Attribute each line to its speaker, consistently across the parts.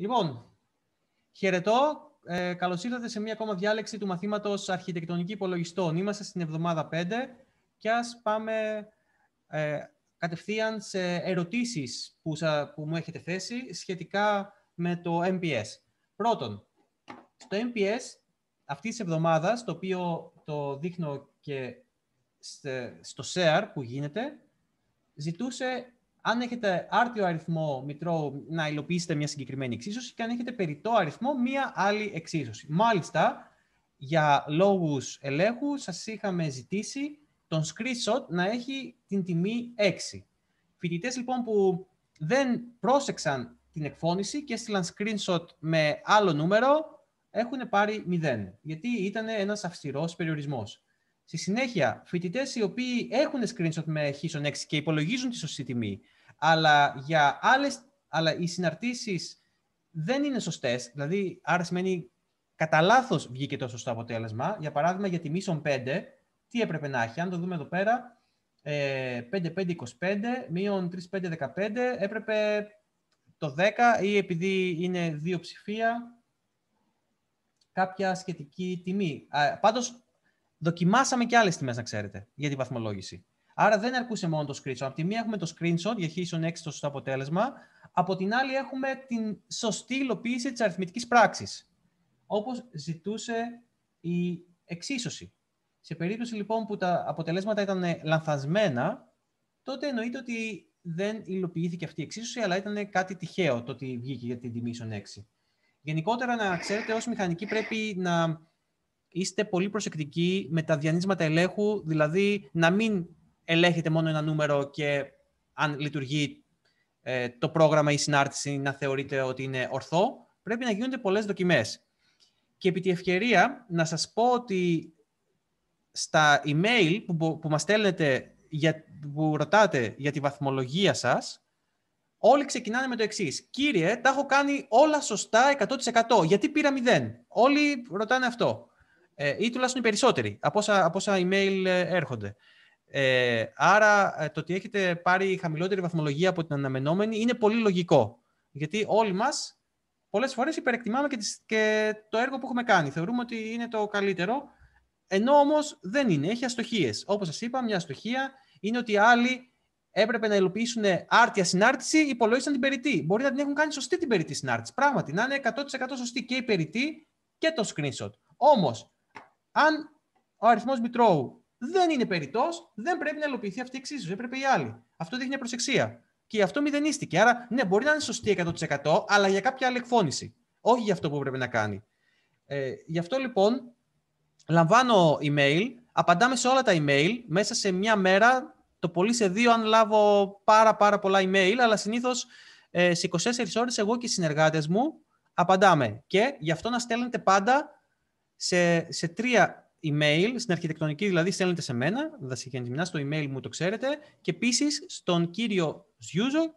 Speaker 1: Λοιπόν, χαιρετώ. Ε, Καλώς ήρθατε σε μία ακόμα διάλεξη του μαθήματος Αρχιτεκτονική Υπολογιστών. Είμαστε στην εβδομάδα 5 και ας πάμε ε, κατευθείαν σε ερωτήσεις που, που μου έχετε θέσει σχετικά με το MPS. Πρώτον, στο MPS αυτής της εβδομάδας, το οποίο το δείχνω και στο share που γίνεται, ζητούσε αν έχετε άρτιο αριθμό μητρώου να υλοποιήσετε μια συγκεκριμένη εξίσωση και αν έχετε περιττό αριθμό μια άλλη εξίσωση. Μάλιστα, για λόγους ελέγχου σας είχαμε ζητήσει τον screenshot να έχει την τιμή 6. Φοιτητές λοιπόν που δεν πρόσεξαν την εκφώνηση και έστειλαν screenshot με άλλο νούμερο, έχουν πάρει 0, γιατί ήταν ένας αυστηρός περιορισμός. Στη συνέχεια, φοιτητές οι οποίοι έχουν screenshot με χίσον 6 και υπολογίζουν τη σωστή τιμή αλλά, για άλλες, αλλά οι συναρτήσεις δεν είναι σωστές. Δηλαδή, άρα σημαίνει κατά λάθος βγήκε το σωστό αποτέλεσμα. Για παράδειγμα, για τη μίσον 5, τι έπρεπε να έχει. Αν το δούμε εδώ πέρα, 5-5-25, ε, μείον 3-5-15, έπρεπε το 10 ή επειδή είναι δύο ψηφία, κάποια σχετική τιμή. Πάντως, δοκιμάσαμε και άλλες τιμές, να ξέρετε, για τη βαθμολόγηση. Άρα δεν αρκούσε μόνο το screenshot. Από τη μία έχουμε το screenshot για χίσον 6 το αποτέλεσμα. Από την άλλη έχουμε την σωστή υλοποίηση της αριθμητικής πράξης, όπως ζητούσε η εξίσωση. Σε περίπτωση λοιπόν που τα αποτελέσματα ήταν λανθασμένα, τότε εννοείται ότι δεν υλοποιήθηκε αυτή η εξίσωση, αλλά ήταν κάτι τυχαίο το ότι βγήκε για την τιμή 6. Γενικότερα, να ξέρετε, ως μηχανικοί πρέπει να είστε πολύ προσεκτικοί με τα διανύσματα ελέγχου, δηλαδή να μην ελέγχεται μόνο ένα νούμερο και αν λειτουργεί ε, το πρόγραμμα ή η συνάρτηση να θεωρείται ότι είναι ορθό, πρέπει να γίνονται πολλές δοκιμές. Και επί τη ευκαιρία να σας πω ότι στα email που, που μας στέλνετε, για, που ρωτάτε για τη βαθμολογία σας, όλοι ξεκινάνε με το εξής. Κύριε, τα έχω κάνει όλα σωστά 100%. Γιατί πήρα 0. Όλοι ρωτάνε αυτό. Ε, ή τουλάχιστον οι περισσότεροι από όσα email ε, έρχονται. Ε, άρα ε, το ότι έχετε πάρει χαμηλότερη βαθμολογία από την αναμενόμενη είναι πολύ λογικό. Γιατί όλοι μας πολλές φορές υπερεκτιμάμε και, και το έργο που έχουμε κάνει. Θεωρούμε ότι είναι το καλύτερο, ενώ όμως δεν είναι. Έχει αστοχίες. Όπως σας είπα, μια αστοχία είναι ότι άλλοι έπρεπε να υλοποιήσουν άρτια συνάρτηση, υπολόγισαν την περιττή. Μπορεί να την έχουν κάνει σωστή την περιττή συνάρτηση. Πράγματι, να είναι 100% σωστή και η περιττή και το screenshot. Όμως, αν ο αριθμός Μητρώου δεν είναι περιττός, δεν πρέπει να υλοποιηθεί αυτή η εξίσωση. Έπρεπε η άλλη. Αυτό δείχνει προσεξία. Και αυτό μηδενίστηκε. Άρα, ναι, μπορεί να είναι σωστή 100%, αλλά για κάποια άλλη εκφώνηση. Όχι για αυτό που πρέπει να κάνει. Ε, γι' αυτό λοιπόν, λαμβάνω email, απαντάμε σε όλα τα email μέσα σε μια μέρα, το πολύ σε δύο, αν λάβω πάρα, πάρα πολλά email, αλλά συνήθως ε, σε 24 ώρες εγώ και οι συνεργάτες μου απαντάμε. Και γι' αυτό να στέλνετε πάντα σε, σε τρία email, στην αρχιτεκτονική δηλαδή στέλνετε σε μένα, δασικιανισμινά, στο email μου το ξέρετε, και επίσης στον κύριο Ζιούζο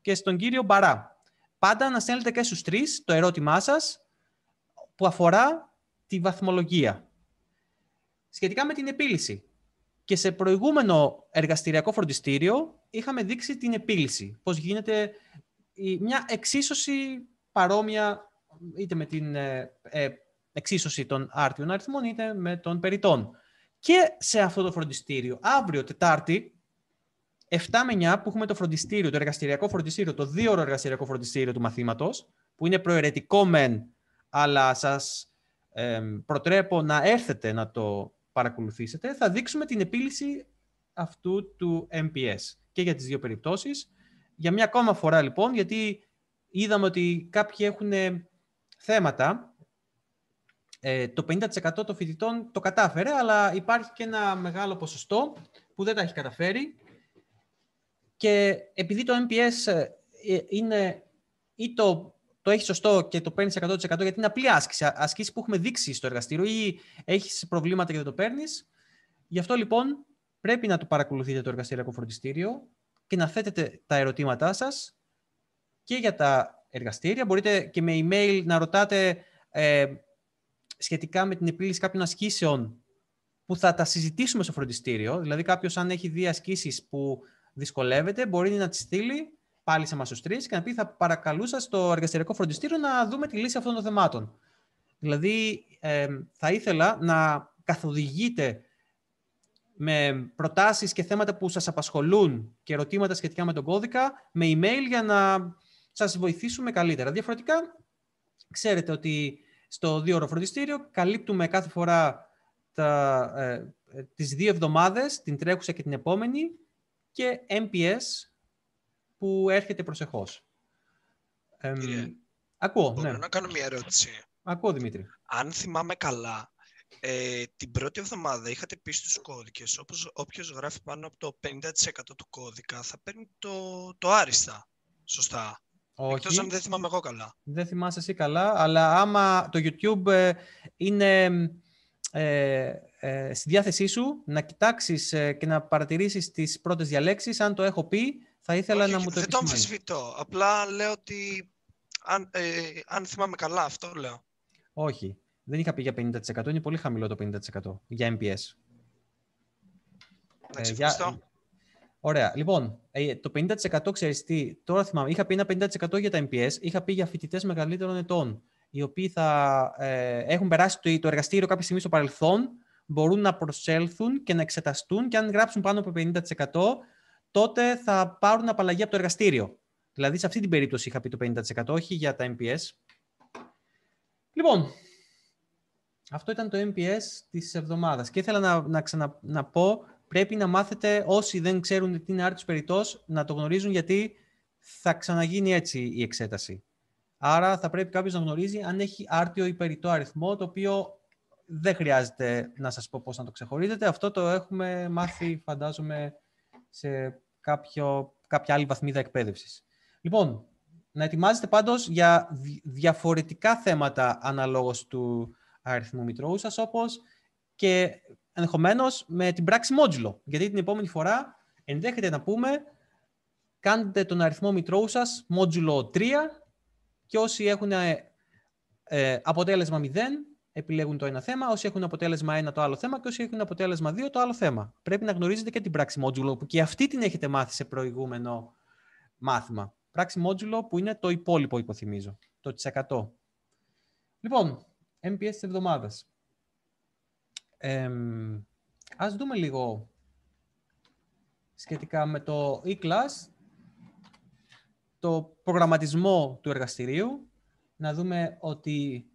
Speaker 1: και στον κύριο Μπαρά. Πάντα να στέλνετε και στους τρεις το ερώτημά σας που αφορά τη βαθμολογία. Σχετικά με την επίλυση. Και σε προηγούμενο εργαστηριακό φροντιστήριο είχαμε δείξει την επίλυση. Πώς γίνεται μια εξίσωση παρόμοια είτε με την ε, ε, εξίσωση των άρτιων αριθμών είτε με των περιτών. Και σε αυτό το φροντιστήριο, αύριο Τετάρτη, 7 με 9 που έχουμε το φροντιστήριο, το εργαστηριακό φροντιστήριο, το ώρο εργαστηριακό φροντιστήριο του μαθήματος, που είναι προαιρετικό μεν, αλλά σας ε, προτρέπω να έρθετε να το παρακολουθήσετε, θα δείξουμε την επίλυση αυτού του MPS και για τις δύο περιπτώσεις. Για μια ακόμα φορά λοιπόν, γιατί είδαμε ότι κάποιοι έχουν θέματα ε, το 50% των φοιτητών το κατάφερε, αλλά υπάρχει και ένα μεγάλο ποσοστό που δεν τα έχει καταφέρει. Και επειδή το MPS ε, είναι ή το, το έχει σωστό και το παίρνεις 100% γιατί είναι απλή άσκηση, άσκηση που έχουμε δείξει στο εργαστήριο ή έχεις προβλήματα και δεν το παίρνεις. Γι' αυτό λοιπόν πρέπει να το παρακολουθείτε το εργαστηριακό φροντιστήριο και να θέτετε τα ερωτήματά σας και για τα εργαστήρια. Μπορείτε και με email να ρωτάτε ε, σχετικά με την επίλυση κάποιων ασκήσεων που θα τα συζητήσουμε στο φροντιστήριο. Δηλαδή, κάποιος, αν έχει δει ασκήσεις που δυσκολεύεται, μπορεί να τις στείλει πάλι σε εμά του τρει και να πει: Θα παρακαλούσα στο εργαστηριακό φροντιστήριο να δούμε τη λύση αυτών των θεμάτων. Δηλαδή, ε, θα ήθελα να καθοδηγείτε με προτάσεις και θέματα που σας απασχολούν και ερωτήματα σχετικά με τον κώδικα, με email για να σας βοηθήσουμε καλύτερα. Διαφορετικά, ξέρετε ότι στο δύο ώρο φροντιστήριο. Καλύπτουμε κάθε φορά τα, ε, ε, τις δύο εβδομάδες, την τρέχουσα και την επόμενη, και MPS που έρχεται προσεχώς. Ε, Κύριε, ακούω, ναι. να
Speaker 2: κάνω μια ερώτηση. Ακούω, Δημήτρη. Αν θυμάμαι καλά, ε, την πρώτη εβδομάδα είχατε πει στους κώδικες, όπως όποιος γράφει πάνω από το 50% του κώδικα θα παίρνει το, το άριστα. Σωστά.
Speaker 1: Όχι. Εκτός αν δεν
Speaker 2: θυμάμαι εγώ καλά.
Speaker 1: Δεν θυμάσαι εσύ καλά, αλλά άμα το YouTube ε, είναι ε, ε, στη διάθεσή σου να κοιτάξεις ε, και να παρατηρήσεις τις πρώτες διαλέξεις, αν το έχω πει, θα ήθελα
Speaker 2: να μου το Δεν το αμφισβητώ. Απλά λέω ότι αν, ε, αν θυμάμαι καλά, αυτό λέω.
Speaker 1: Όχι. Δεν είχα πει για 50%. Είναι πολύ χαμηλό το 50% για MPS. Να ευχαριστώ. Ωραία. Λοιπόν, ε, το 50% ξέρει τώρα θυμάμαι, είχα πει ένα 50% για τα MPS, είχα πει για φοιτητές μεγαλύτερων ετών, οι οποίοι θα ε, έχουν περάσει το, το εργαστήριο κάποια στιγμή στο παρελθόν, μπορούν να προσέλθουν και να εξεταστούν και αν γράψουν πάνω από 50% τότε θα πάρουν απαλλαγή από το εργαστήριο. Δηλαδή, σε αυτή την περίπτωση είχα πει το 50%, όχι για τα MPS. Λοιπόν, αυτό ήταν το MPS της εβδομάδας. Και ήθελα να, να ξαναπώ πρέπει να μάθετε όσοι δεν ξέρουν τι είναι άρτης περιττός να το γνωρίζουν γιατί θα ξαναγίνει έτσι η εξέταση. Άρα θα πρέπει κάποιος να γνωρίζει αν έχει άρτιο ή περιττό αριθμό, το οποίο δεν χρειάζεται να σας πω πώς να το ξεχωρίζετε. Αυτό το έχουμε μάθει, φαντάζομαι, σε κάποιο, κάποια άλλη βαθμίδα εκπαίδευσης. Λοιπόν, να ετοιμάζετε πάντως για διαφορετικά θέματα αναλόγως του αριθμού μητρώου σας, όπως και ενδεχομένως με την πράξη μόντζουλο. Γιατί την επόμενη φορά ενδέχεται να πούμε κάντε τον αριθμό μητρώου σας μόντζουλο 3 και όσοι έχουν ε, ε, αποτέλεσμα 0 επιλέγουν το ένα θέμα, όσοι έχουν αποτέλεσμα 1 το άλλο θέμα και όσοι έχουν αποτέλεσμα 2 το άλλο θέμα. Πρέπει να γνωρίζετε και την πράξη μόντζουλο που και αυτή την έχετε μάθει σε προηγούμενο μάθημα. Πράξη μόντζουλο που είναι το υπόλοιπο υποθυμίζω, το 100. Λοιπόν, MPS της εβδομάδας. Ε, ας δούμε λίγο σχετικά με το e-class, το προγραμματισμό του εργαστηρίου, να δούμε ότι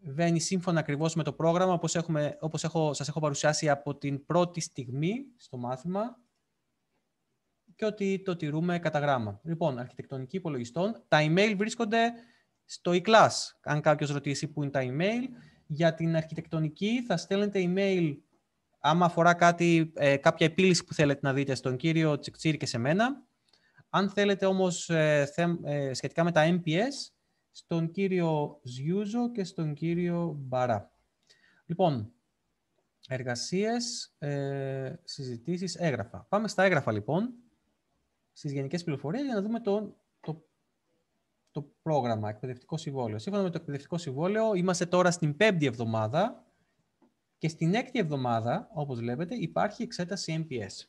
Speaker 1: βαίνει σύμφωνα ακριβώς με το πρόγραμμα, όπως, έχουμε, όπως έχω, σας έχω παρουσιάσει από την πρώτη στιγμή στο μάθημα και ότι το τηρούμε κατά γράμμα. Λοιπόν, αρχιτεκτονική υπολογιστών. Τα email βρίσκονται στο e-class. Αν κάποιος ρωτήσει πού είναι τα email, για την αρχιτεκτονική θα στέλνετε email άμα αφορά κάτι, ε, κάποια επίλυση που θέλετε να δείτε στον κύριο Τσικτσίρη και σε μένα. Αν θέλετε όμως ε, ε, σχετικά με τα MPS, στον κύριο Ζιούζο και στον κύριο Μπαρά. Λοιπόν, εργασίες, συζητήσεις, έγγραφα. Πάμε στα έγγραφα λοιπόν, στις γενικές πληροφορίες για να δούμε τον το πρόγραμμα, εκπαιδευτικό συμβόλαιο. Σύμφωνα με το εκπαιδευτικό συμβόλαιο, είμαστε τώρα στην πέμπτη εβδομάδα και στην έκτη εβδομάδα, όπως βλέπετε, υπάρχει εξέταση MPS.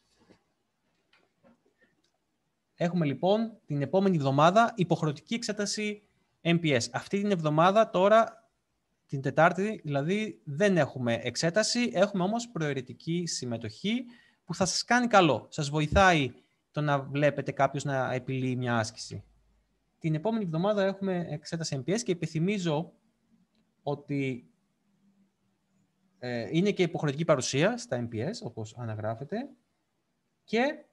Speaker 1: Έχουμε λοιπόν την επόμενη εβδομάδα υποχρεωτική εξέταση MPS. Αυτή την εβδομάδα τώρα, την Τετάρτη, δηλαδή δεν έχουμε εξέταση, έχουμε όμως προαιρετική συμμετοχή που θα σας κάνει καλό. Σας βοηθάει το να βλέπετε κάποιος να επιλύει μια άσκηση. Την επόμενη εβδομάδα έχουμε εξέταση MPS και επιθυμίζω ότι ε, είναι και υποχρεωτική παρουσία στα MPS, όπως αναγράφεται, και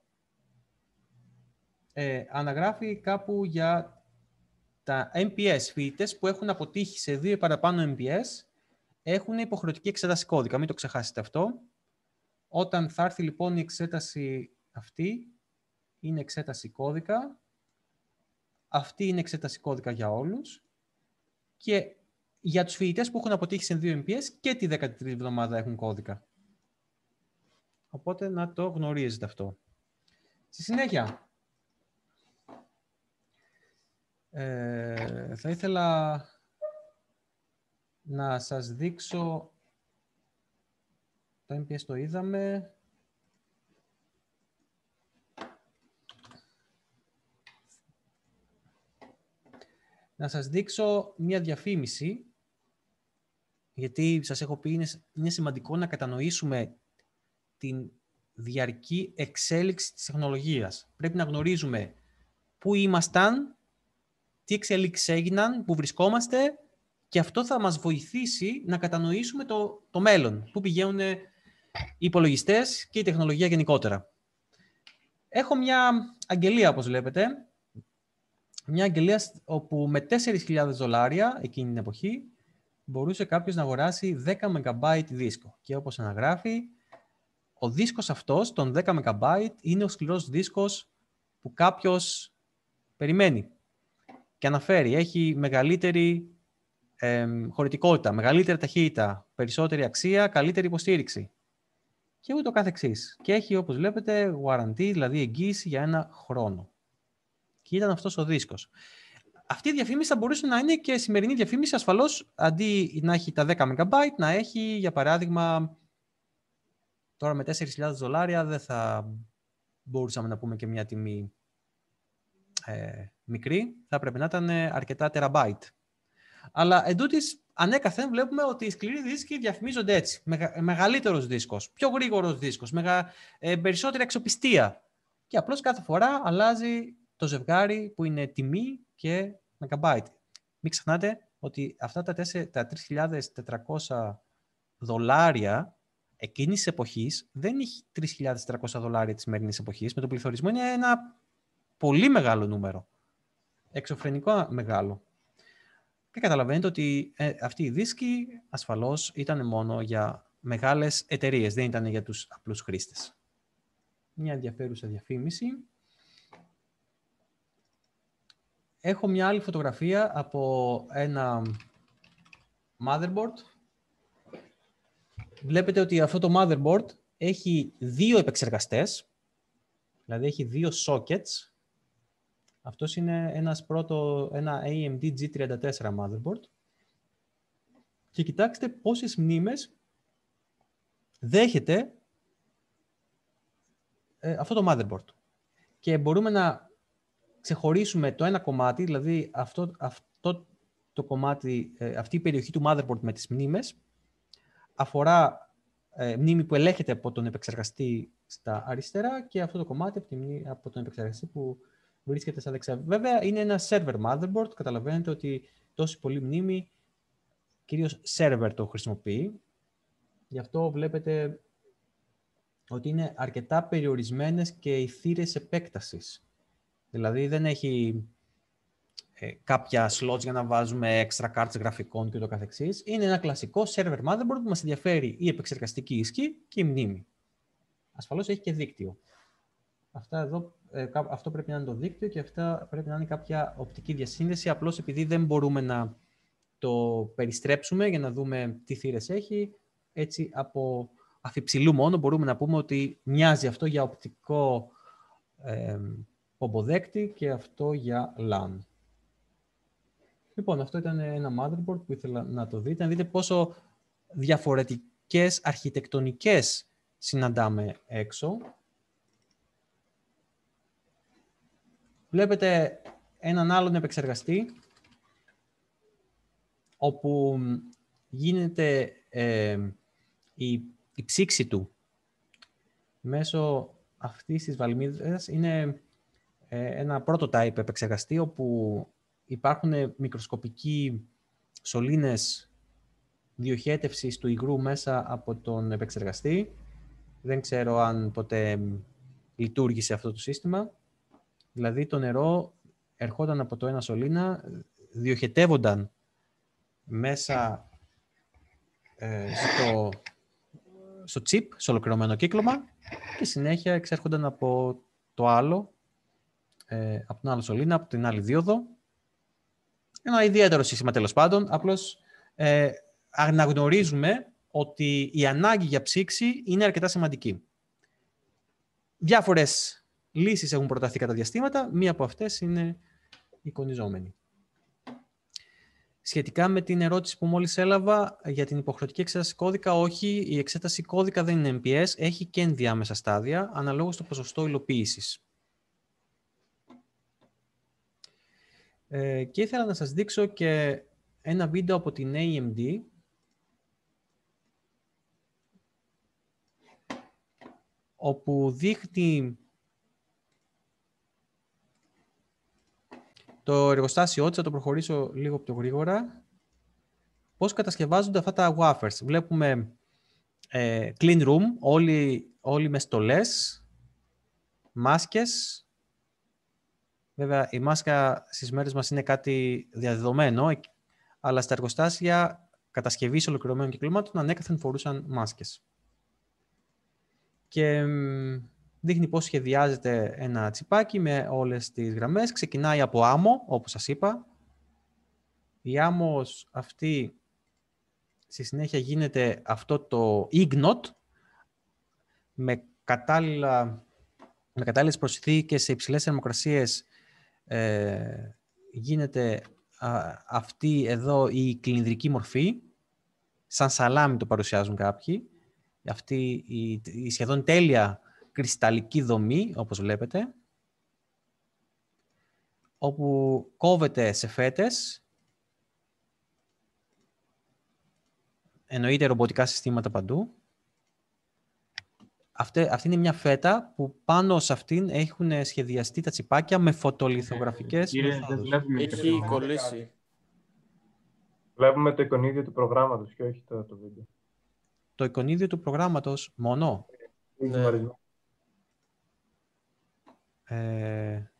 Speaker 1: ε, αναγράφει κάπου για τα MPS φοιτητές που έχουν αποτύχει σε δύο παραπάνω MPS, έχουν υποχρεωτική εξέταση κώδικα. Μην το ξεχάσετε αυτό. Όταν θα έρθει λοιπόν η εξέταση αυτή, είναι εξέταση κώδικα αυτή είναι κώδικα για όλους και για τους φοιτητές που έχουν αποτύχει σε δύο MPS και τη 13η εβδομάδα έχουν κώδικα. Οπότε να το γνωρίζετε αυτό. Στη συνέχεια, ε, θα ήθελα να σας δείξω το MPS το είδαμε. να σας δείξω μια διαφήμιση, γιατί σας έχω πει είναι, σημαντικό να κατανοήσουμε την διαρκή εξέλιξη της τεχνολογίας. Πρέπει να γνωρίζουμε πού ήμασταν, τι εξέλιξεις έγιναν, πού βρισκόμαστε και αυτό θα μας βοηθήσει να κατανοήσουμε το, το μέλλον, πού πηγαίνουν οι υπολογιστές και η τεχνολογία γενικότερα. Έχω μια αγγελία, όπως βλέπετε, μια αγγελία όπου με 4.000 δολάρια εκείνη την εποχή μπορούσε κάποιος να αγοράσει 10 MB δίσκο. Και όπως αναγράφει, ο δίσκος αυτός των 10 MB είναι ο σκληρός δίσκος που κάποιος περιμένει. Και αναφέρει, έχει μεγαλύτερη ε, χωρητικότητα, μεγαλύτερη ταχύτητα, περισσότερη αξία, καλύτερη υποστήριξη. Και ούτω καθεξής. Και έχει, όπως βλέπετε, warranty, δηλαδή εγγύηση για ένα χρόνο και ήταν αυτός ο δίσκος. Αυτή η διαφήμιση θα μπορούσε να είναι και σημερινή διαφήμιση ασφαλώς, αντί να έχει τα 10 MB να έχει για παράδειγμα τώρα με 4.000 δολάρια δεν θα μπορούσαμε να πούμε και μια τιμή ε, μικρή, θα πρέπει να ήταν αρκετά τεραμπάιτ. Αλλά εντούτοις ανέκαθεν βλέπουμε ότι οι σκληροί δίσκοι διαφημίζονται έτσι. Μεγα, μεγαλύτερος δίσκος, πιο γρήγορος δίσκος, ε, περισσότερη αξιοπιστία. Και απλώς κάθε φορά αλλάζει το ζευγάρι που είναι τιμή και megabyte. Μην ξεχνάτε ότι αυτά τα, 3.400 δολάρια εκείνης τη εποχής δεν έχει 3.400 δολάρια της σημερινής εποχής. Με τον πληθωρισμό είναι ένα πολύ μεγάλο νούμερο. Εξωφρενικό μεγάλο. Και καταλαβαίνετε ότι ε, αυτοί οι δίσκοι ασφαλώς ήταν μόνο για μεγάλες εταιρείες, δεν ήταν για τους απλούς χρήστες. Μια ενδιαφέρουσα διαφήμιση. έχω μια άλλη φωτογραφία από ένα motherboard. Βλέπετε ότι αυτό το motherboard έχει δύο επεξεργαστές, δηλαδή έχει δύο sockets. Αυτός είναι ένας πρώτο, ένα AMD G34 motherboard. Και κοιτάξτε πόσες μνήμες δέχεται ε, αυτό το motherboard. Και μπορούμε να ξεχωρίσουμε το ένα κομμάτι, δηλαδή αυτό, αυτό το κομμάτι, ε, αυτή η περιοχή του motherboard με τις μνήμες, αφορά ε, μνήμη που ελέγχεται από τον επεξεργαστή στα αριστερά και αυτό το κομμάτι από, τη μνήμη, από τον επεξεργαστή που βρίσκεται στα δεξιά. Βέβαια, είναι ένα server motherboard. Καταλαβαίνετε ότι τόση πολύ μνήμη κυρίως server το χρησιμοποιεί. Γι' αυτό βλέπετε ότι είναι αρκετά περιορισμένες και οι θύρες επέκτασης. Δηλαδή δεν έχει ε, κάποια slots για να βάζουμε extra cards γραφικών και το καθεξής. Είναι ένα κλασικό server motherboard που μας ενδιαφέρει η επεξεργαστική ισχύ και η μνήμη. Ασφαλώς έχει και δίκτυο. Αυτά εδώ, ε, αυτό πρέπει να είναι το δίκτυο και αυτά πρέπει να είναι κάποια οπτική διασύνδεση, απλώς επειδή δεν μπορούμε να το περιστρέψουμε για να δούμε τι θύρες έχει, έτσι από αφιψηλού μόνο μπορούμε να πούμε ότι μοιάζει αυτό για οπτικό ε, Ομποδέκτη και αυτό για LAN. Λοιπόν, αυτό ήταν ένα motherboard που ήθελα να το δείτε. Να δείτε πόσο διαφορετικές αρχιτεκτονικές συναντάμε έξω. Βλέπετε έναν άλλον επεξεργαστή, όπου γίνεται ε, η, ψήξη του μέσω αυτής της βαλμίδας. Είναι ε, ένα πρώτο type επεξεργαστή όπου υπάρχουν μικροσκοπικοί σωλήνες διοχέτευσης του υγρού μέσα από τον επεξεργαστή. Δεν ξέρω αν ποτέ λειτουργήσε αυτό το σύστημα. Δηλαδή το νερό ερχόταν από το ένα σωλήνα, διοχετεύονταν μέσα ε, στο, στο τσιπ, στο ολοκληρωμένο κύκλωμα και συνέχεια εξέρχονταν από το άλλο ε, από την άλλη σωλήνα, από την άλλη δίωδο. Ένα ιδιαίτερο σύστημα τέλος πάντων. Απλώς ε, αναγνωρίζουμε ότι η ανάγκη για ψήξη είναι αρκετά σημαντική. Διάφορες λύσεις έχουν προταθεί κατά διαστήματα. Μία από αυτές είναι εικονιζόμενη. Σχετικά με την ερώτηση που μόλις έλαβα για την υποχρεωτική εξέταση κώδικα, όχι, η εξέταση κώδικα δεν είναι MPS, έχει και ενδιάμεσα στάδια, αναλόγως στο ποσοστό υλοποίησης. Ε, και ήθελα να σας δείξω και ένα βίντεο από την AMD. όπου δείχνει το εργοστάσιο της, θα το προχωρήσω λίγο πιο γρήγορα, πώς κατασκευάζονται αυτά τα wafers. Βλέπουμε ε, clean room, όλοι, όλοι με στολές, μάσκες, Βέβαια, η μάσκα στις μέρες μας είναι κάτι διαδεδομένο, αλλά στα εργοστάσια κατασκευής ολοκληρωμένων κυκλώματων ανέκαθεν φορούσαν μάσκες. Και δείχνει πώς σχεδιάζεται ένα τσιπάκι με όλες τις γραμμές. Ξεκινάει από άμμο, όπως σας είπα. Η άμμος αυτή στη συνέχεια γίνεται αυτό το ignot με, κατάλληλα, με κατάλληλες προσθήκες σε υψηλές θερμοκρασίες ε, γίνεται αυτή εδώ η κλινδρική μορφή, σαν σαλάμι το παρουσιάζουν κάποιοι, αυτή η, η σχεδόν τέλεια κρυσταλλική δομή, όπως βλέπετε, όπου κόβεται σε φέτες, εννοείται ρομποτικά συστήματα παντού, αυτή, αυτή είναι μια φέτα που πάνω σε αυτήν έχουν σχεδιαστεί τα τσιπάκια με φωτολιθογραφικές ε, Έχει κολλήσει.
Speaker 2: Βλέπουμε το εικονίδιο του προγράμματος και όχι το, το βίντεο.
Speaker 1: Το εικονίδιο του προγράμματος μόνο. Ναι. Ε,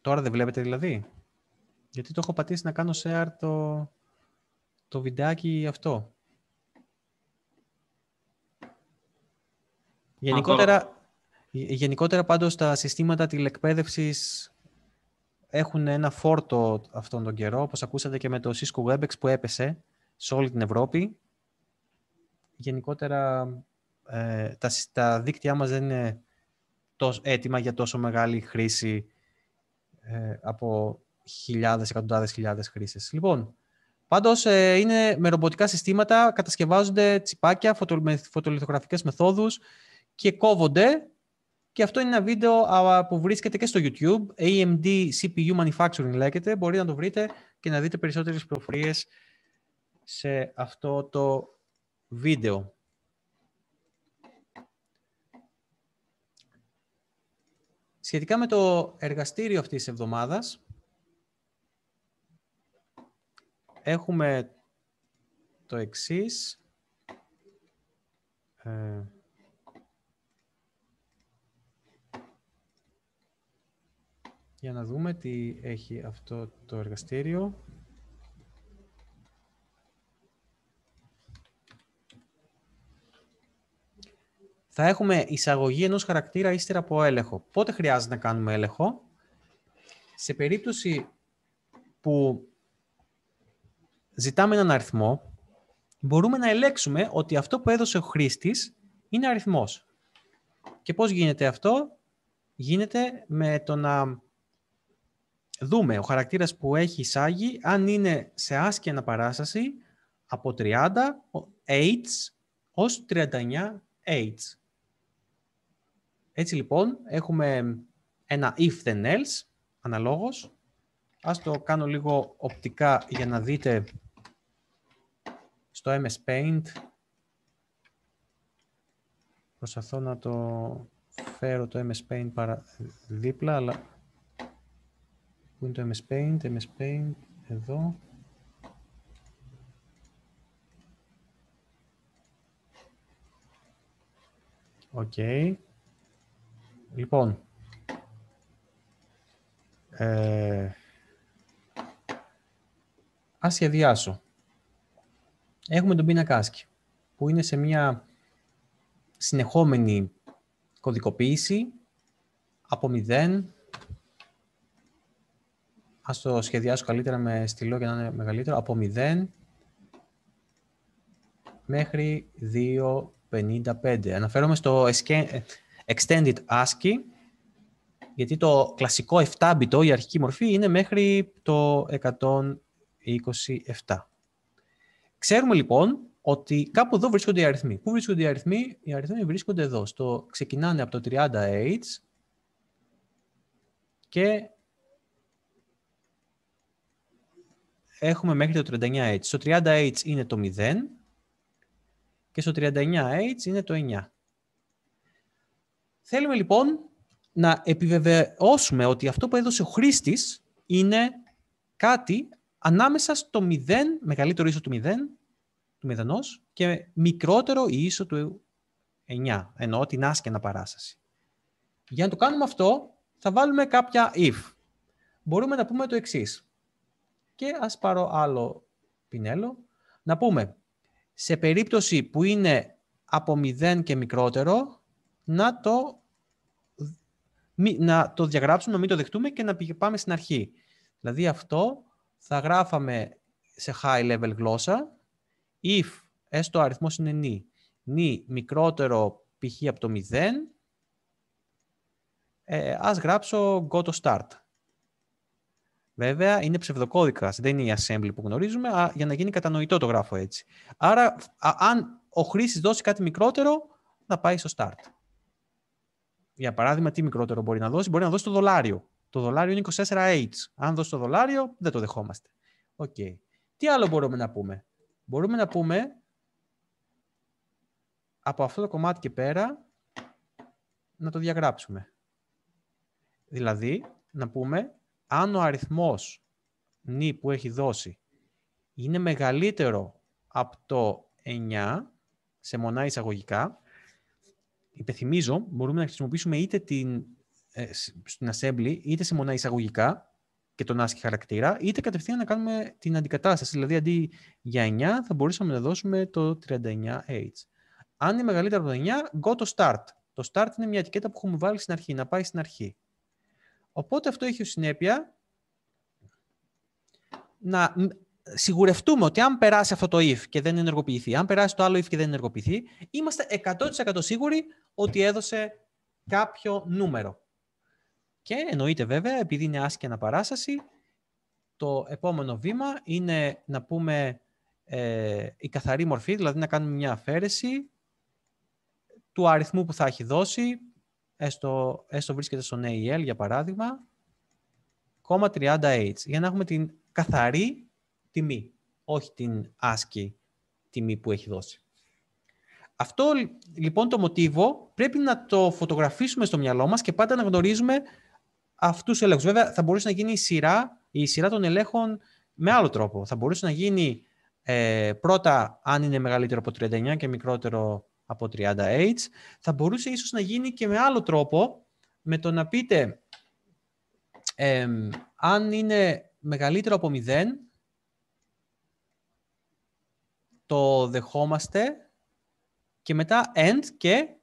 Speaker 1: τώρα δεν βλέπετε δηλαδή. Γιατί το έχω πατήσει να κάνω share το το βιντεάκι αυτό. Γενικότερα, γενικότερα πάντως τα συστήματα τηλεκπαίδευσης έχουν ένα φόρτο αυτόν τον καιρό, όπως ακούσατε και με το Cisco WebEx που έπεσε σε όλη την Ευρώπη. Γενικότερα ε, τα, τα δίκτυά μας δεν είναι τόσο, έτοιμα για τόσο μεγάλη χρήση ε, από χιλιάδες, εκατοντάδες χιλιάδες χρήσεις. Λοιπόν, Πάντως ε, είναι με ρομποτικά συστήματα, κατασκευάζονται τσιπάκια, με, φωτολιθογραφικές μεθόδους και κόβονται. Και αυτό είναι ένα βίντεο που βρίσκεται και στο YouTube. AMD CPU Manufacturing λέγεται. Μπορείτε να το βρείτε και να δείτε περισσότερες πληροφορίες σε αυτό το βίντεο. Σχετικά με το εργαστήριο αυτής της εβδομάδας, έχουμε το εξής. Ε, για να δούμε τι έχει αυτό το εργαστήριο. Θα έχουμε εισαγωγή ενός χαρακτήρα ύστερα από έλεγχο. Πότε χρειάζεται να κάνουμε έλεγχο. Σε περίπτωση που ζητάμε έναν αριθμό, μπορούμε να ελέξουμε ότι αυτό που έδωσε ο χρήστης είναι αριθμός. Και πώς γίνεται αυτό? Γίνεται με το να δούμε ο χαρακτήρας που έχει εισάγει αν είναι σε ασκη παράσταση από 30 H ως 39 H. Έτσι λοιπόν έχουμε ένα if then else αναλόγως. Ας το κάνω λίγο οπτικά για να δείτε το MS Paint. Προσπαθώ να το φέρω το MS Paint παρα... δίπλα, αλλά πού είναι το MS Paint, MS Paint, εδώ. Οκ. Okay. Λοιπόν, ε, ας σχεδιάσω. Έχουμε τον πίνακα ASCII, που είναι σε μια συνεχόμενη κωδικοποίηση από 0... Ας το σχεδιάσω καλύτερα με στυλό για να είναι μεγαλύτερο. Από 0 μέχρι 2.55. Αναφέρομαι στο Extended ASCII, γιατί το κλασικό 7-bit, η αρχική μορφή, είναι μέχρι το 127. Ξέρουμε λοιπόν ότι κάπου εδώ βρίσκονται οι αριθμοί. Πού βρίσκονται οι αριθμοί? Οι αριθμοί βρίσκονται εδώ. Στο, ξεκινάνε από το 30H και έχουμε μέχρι το 39H. Στο 30H είναι το 0 και στο 39H είναι το 9. Θέλουμε λοιπόν να επιβεβαιώσουμε ότι αυτό που έδωσε ο χρήστης είναι κάτι ανάμεσα στο 0, μεγαλύτερο ίσο του 0, του 0 και μικρότερο ίσο του 9. Εννοώ την να παράσταση. Για να το κάνουμε αυτό, θα βάλουμε κάποια if. Μπορούμε να πούμε το εξής. Και ας πάρω άλλο πινέλο. Να πούμε, σε περίπτωση που είναι από 0 και μικρότερο, να το, να το διαγράψουμε, να μην το δεχτούμε και να πάμε στην αρχή. Δηλαδή αυτό θα γράφαμε σε high level γλώσσα if έστω ο αριθμός είναι νη. Νη μικρότερο π.χ. από το 0, ε, ας γράψω go to start. Βέβαια, είναι ψευδοκώδικας, δεν είναι η assembly που γνωρίζουμε, α, για να γίνει κατανοητό το γράφω έτσι. Άρα, αν ο χρήστης δώσει κάτι μικρότερο, θα πάει στο start. Για παράδειγμα, τι μικρότερο μπορεί να δώσει, μπορεί να δώσει το δολάριο. Το δολάριο είναι 24H. Αν δώσει το δολάριο, δεν το δεχόμαστε. Οκ. Τι άλλο μπορούμε να πούμε. Μπορούμε να πούμε από αυτό το κομμάτι και πέρα να το διαγράψουμε. Δηλαδή, να πούμε, αν ο αριθμός νη που έχει δώσει είναι μεγαλύτερο από το 9 σε μονά εισαγωγικά, υπενθυμίζω, μπορούμε να χρησιμοποιήσουμε είτε την ε, στην assembly είτε σε μονά εισαγωγικά και τον ASCII χαρακτήρα, είτε κατευθείαν να κάνουμε την αντικατάσταση. Δηλαδή, αντί για 9 θα μπορούσαμε να δώσουμε το 39H. Αν είναι μεγαλύτερο από το 9, go to start. Το start είναι μια ατικέτα που έχουμε βάλει στην αρχή, να πάει στην αρχή. Οπότε αυτό έχει ως συνέπεια να σιγουρευτούμε ότι αν περάσει αυτό το if και δεν ενεργοποιηθεί, αν περάσει το άλλο if και δεν ενεργοποιηθεί, είμαστε 100% σίγουροι ότι έδωσε κάποιο νούμερο. Και εννοείται βέβαια, επειδή είναι άσκενα παράσταση, το επόμενο βήμα είναι να πούμε ε, η καθαρή μορφή, δηλαδή να κάνουμε μια αφαίρεση του αριθμού που θα έχει δώσει, έστω, βρίσκεται στον AEL για παράδειγμα, 0,30H, για να έχουμε την καθαρή τιμή, όχι την άσκη τιμή που έχει δώσει. Αυτό λοιπόν το μοτίβο πρέπει να το φωτογραφίσουμε στο μυαλό μας και πάντα να γνωρίζουμε αυτούς του ελέγχους. Βέβαια, θα μπορούσε να γίνει η σειρά, η σειρά των ελέγχων με άλλο τρόπο. Θα μπορούσε να γίνει ε, πρώτα αν είναι μεγαλύτερο από 39 και μικρότερο από 30H. Θα μπορούσε ίσως να γίνει και με άλλο τρόπο, με το να πείτε ε, αν είναι μεγαλύτερο από 0, το δεχόμαστε και μετά end και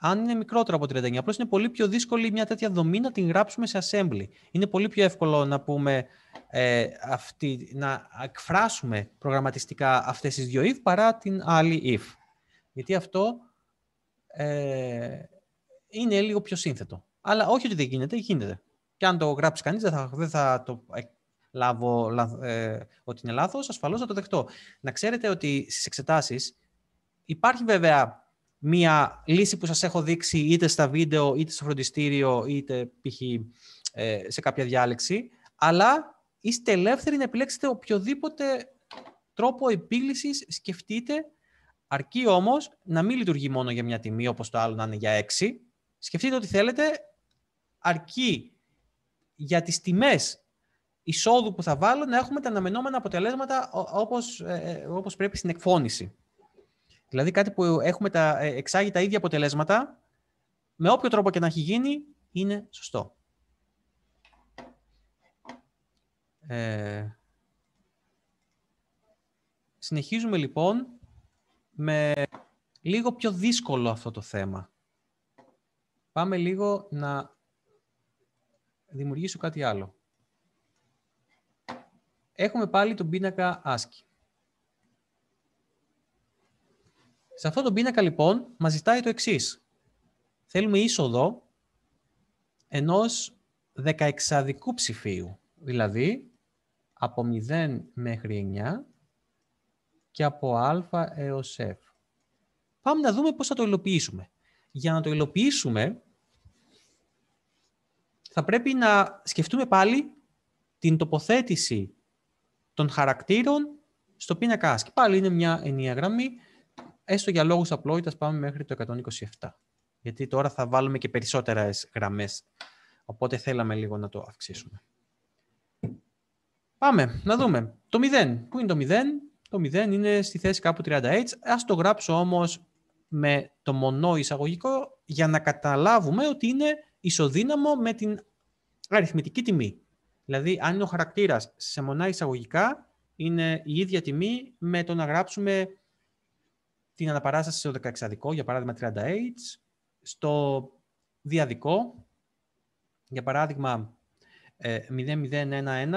Speaker 1: αν είναι μικρότερο από 39. Απλώς είναι πολύ πιο δύσκολη μια τέτοια δομή να την γράψουμε σε assembly. Είναι πολύ πιο εύκολο να πούμε ε, αυτή, να εκφράσουμε προγραμματιστικά αυτές τις δύο if παρά την άλλη if. Γιατί αυτό ε, είναι λίγο πιο σύνθετο. Αλλά όχι ότι δεν γίνεται, γίνεται. Και αν το γράψει κανείς, δεν θα, θα το ε, λάβω ε, ότι είναι λάθος, ασφαλώς θα το δεχτώ. Να ξέρετε ότι στις εξετάσεις υπάρχει βέβαια μία λύση που σας έχω δείξει είτε στα βίντεο, είτε στο φροντιστήριο, είτε π.χ. Ε, σε κάποια διάλεξη, αλλά είστε ελεύθεροι να επιλέξετε οποιοδήποτε τρόπο επίλυσης σκεφτείτε, αρκεί όμως να μην λειτουργεί μόνο για μια τιμή όπως το άλλο να είναι για έξι. Σκεφτείτε ότι θέλετε, αρκεί για τις τιμές εισόδου που θα βάλω να έχουμε τα αναμενόμενα αποτελέσματα όπως, ε, ε, όπως πρέπει στην εκφώνηση. Δηλαδή κάτι που έχουμε τα, ε, εξάγει τα ίδια αποτελέσματα, με όποιο τρόπο και να έχει γίνει, είναι σωστό. Ε, συνεχίζουμε λοιπόν με λίγο πιο δύσκολο αυτό το θέμα. Πάμε λίγο να δημιουργήσω κάτι άλλο. Έχουμε πάλι τον πίνακα ASCII. Σε αυτόν τον πίνακα λοιπόν μας ζητάει το εξής. Θέλουμε είσοδο ενός δεκαεξαδικού ψηφίου, δηλαδή από 0 μέχρι 9 και από α έως f. Πάμε να δούμε πώς θα το υλοποιήσουμε. Για να το υλοποιήσουμε θα πρέπει να σκεφτούμε πάλι την τοποθέτηση των χαρακτήρων στο πίνακα Και Πάλι είναι μια ενιαία γραμμή έστω για λόγους απλότητας πάμε μέχρι το 127. Γιατί τώρα θα βάλουμε και περισσότερες γραμμές. Οπότε θέλαμε λίγο να το αυξήσουμε. Πάμε, να δούμε. Το 0. Πού είναι το 0? Το 0 είναι στη θέση κάπου 30H. Ας το γράψω όμως με το μονό εισαγωγικό για να καταλάβουμε ότι είναι ισοδύναμο με την αριθμητική τιμή. Δηλαδή, αν είναι ο χαρακτήρας σε μονά εισαγωγικά, είναι η ίδια τιμή με το να γράψουμε την αναπαράσταση στο 16 για παράδειγμα 30H, στο διαδικό, για παράδειγμα 0011, ε, 0000,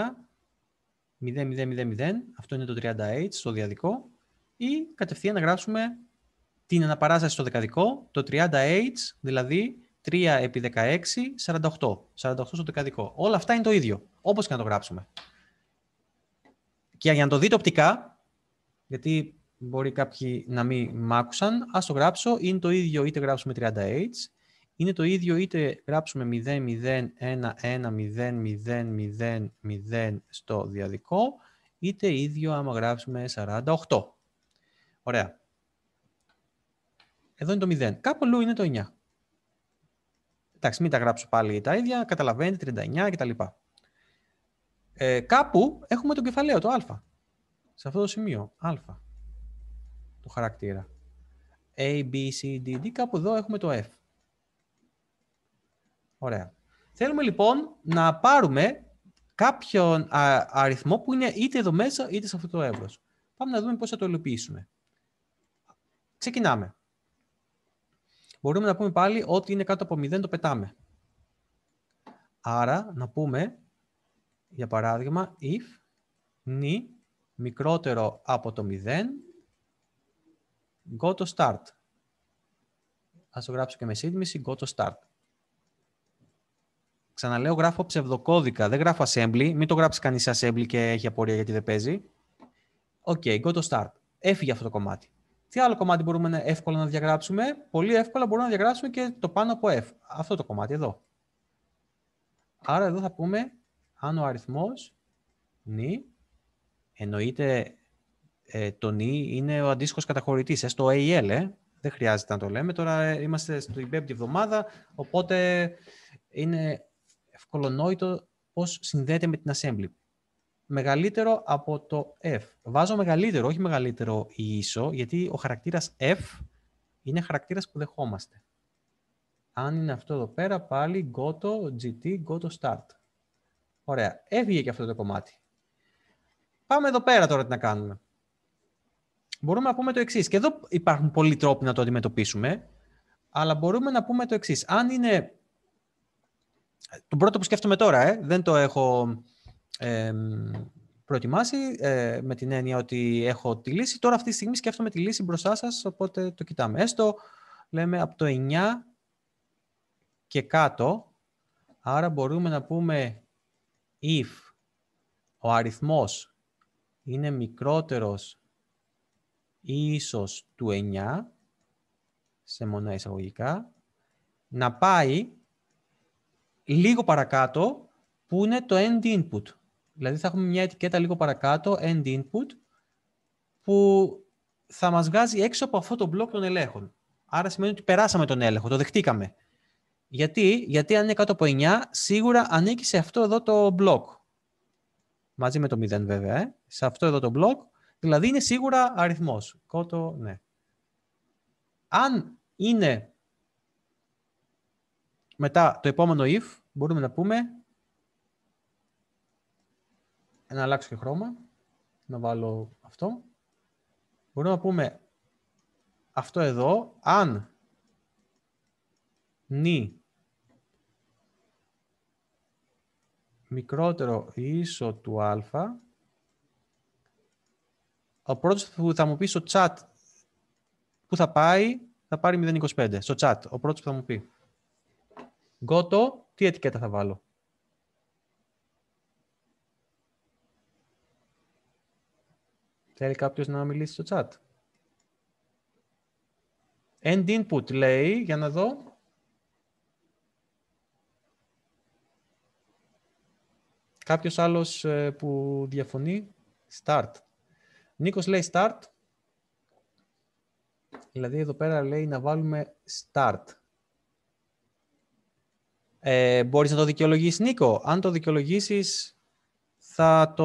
Speaker 1: αυτό είναι το 30H στο διαδικό, ή κατευθείαν να γράψουμε την αναπαράσταση στο δεκαδικό, το 30H, δηλαδή 3 επί 16, 48. 48 στο δεκαδικό. Όλα αυτά είναι το ίδιο, όπως και να το γράψουμε. Και για να το δείτε οπτικά, γιατί μπορεί κάποιοι να μην μ' άκουσαν, ας το γράψω, είναι το ίδιο είτε γράψουμε 30H, είναι το ίδιο είτε γράψουμε 0,0,1,1,0,0,0,0 στο διαδικό, είτε ίδιο άμα γράψουμε 48. Ωραία. Εδώ είναι το 0. Κάπου αλλού είναι το 9. Εντάξει, μην τα γράψω πάλι τα ίδια, καταλαβαίνετε, 39 κτλ. Ε, κάπου έχουμε το κεφαλαίο, το α. Σε αυτό το σημείο, α του χαρακτήρα. A, B, C, D, D. Κάπου εδώ έχουμε το F. Ωραία. Θέλουμε λοιπόν να πάρουμε κάποιον αριθμό που είναι είτε εδώ μέσα είτε σε αυτό το εύρος. Πάμε να δούμε πώς θα το υλοποιήσουμε. Ξεκινάμε. Μπορούμε να πούμε πάλι ότι είναι κάτω από 0 το πετάμε. Άρα να πούμε, για παράδειγμα, if νη μικρότερο από το 0 Go to start. Ας το γράψω και με σύντμηση. Go to start. Ξαναλέω, γράφω ψευδοκώδικα. Δεν γράφω assembly. Μην το γράψει κανείς assembly και έχει απορία γιατί δεν παίζει. Οκ, okay, go to start. Έφυγε αυτό το κομμάτι. Τι άλλο κομμάτι μπορούμε να, εύκολα να διαγράψουμε. Πολύ εύκολα μπορούμε να διαγράψουμε και το πάνω από F. Αυτό το κομμάτι εδώ. Άρα εδώ θα πούμε αν ο αριθμός νη εννοείται ε, είναι ο αντίστοιχος καταχωρητής. Έστω ε, AEL, ε. δεν χρειάζεται να το λέμε. Τώρα ε, είμαστε στην πέμπτη εβδομάδα, οπότε είναι ευκολονόητο πώς συνδέεται με την assembly. Μεγαλύτερο από το F. Βάζω μεγαλύτερο, όχι μεγαλύτερο ίσο, γιατί ο χαρακτήρας F είναι χαρακτήρας που δεχόμαστε. Αν είναι αυτό εδώ πέρα, πάλι go to GT, go to start. Ωραία. Έφυγε και αυτό το κομμάτι. Πάμε εδώ πέρα τώρα τι να κάνουμε μπορούμε να πούμε το εξής. Και εδώ υπάρχουν πολλοί τρόποι να το αντιμετωπίσουμε, αλλά μπορούμε να πούμε το εξής. Αν είναι. Το πρώτο που σκέφτομαι τώρα, ε, δεν το έχω ε, προετοιμάσει με την έννοια ότι έχω τη λύση. Τώρα αυτή τη στιγμή σκέφτομαι τη λύση μπροστά σας. οπότε το κοιτάμε. Έστω λέμε από το 9 και κάτω, άρα μπορούμε να πούμε if ο αριθμός είναι μικρότερος ίσως του 9, σε μονά εισαγωγικά, να πάει λίγο παρακάτω που είναι το end input. Δηλαδή θα έχουμε μια ετικέτα λίγο παρακάτω, end input, που θα μας βγάζει έξω από αυτό το μπλοκ των ελέγχων. Άρα σημαίνει ότι περάσαμε τον έλεγχο, το δεχτήκαμε. Γιατί, γιατί αν είναι κάτω από 9, σίγουρα ανήκει σε αυτό εδώ το μπλοκ. Μαζί με το 0 βέβαια, ε. σε αυτό εδώ το μπλοκ Δηλαδή είναι σίγουρα αριθμός. Κότο, ναι. Αν είναι μετά το επόμενο if, μπορούμε να πούμε να αλλάξω και χρώμα, να βάλω αυτό. Μπορούμε να πούμε αυτό εδώ, αν νη μικρότερο ίσο του α, ο πρώτος που θα μου πει στο chat που θα πάει, θα πάρει 0,25. Στο chat, ο πρώτος που θα μου πει. Γκότο, τι ετικέτα θα βάλω. Θέλει κάποιος να μιλήσει στο chat. End input λέει, για να δω. Κάποιος άλλος ε, που διαφωνεί. Start. Νίκος λέει start. Δηλαδή εδώ πέρα λέει να βάλουμε start. Ε, μπορείς να το δικαιολογήσεις. Νίκο. Αν το δικαιολογήσεις, θα το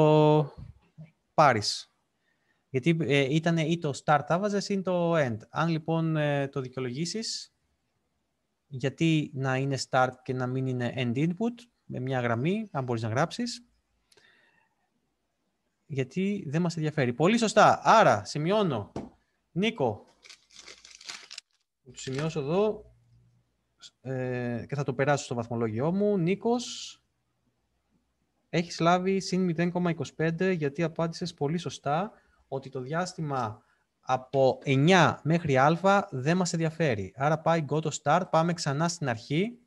Speaker 1: πάρεις. Γιατί ε, ήταν ή το start άβαζες ή το end. Αν λοιπόν ε, το δικαιολογήσεις, γιατί να είναι start και να μην είναι end input, με μια γραμμή, αν μπορείς να γράψεις, γιατί δεν μας ενδιαφέρει. Πολύ σωστά. Άρα, σημειώνω. Νίκο, το σημειώσω εδώ ε, και θα το περάσω στο βαθμολόγιο μου. Νίκος, έχεις λάβει συν 0,25 γιατί απάντησες πολύ σωστά ότι το διάστημα από 9 μέχρι α δεν μας ενδιαφέρει. Άρα πάει go to start, πάμε ξανά στην αρχή,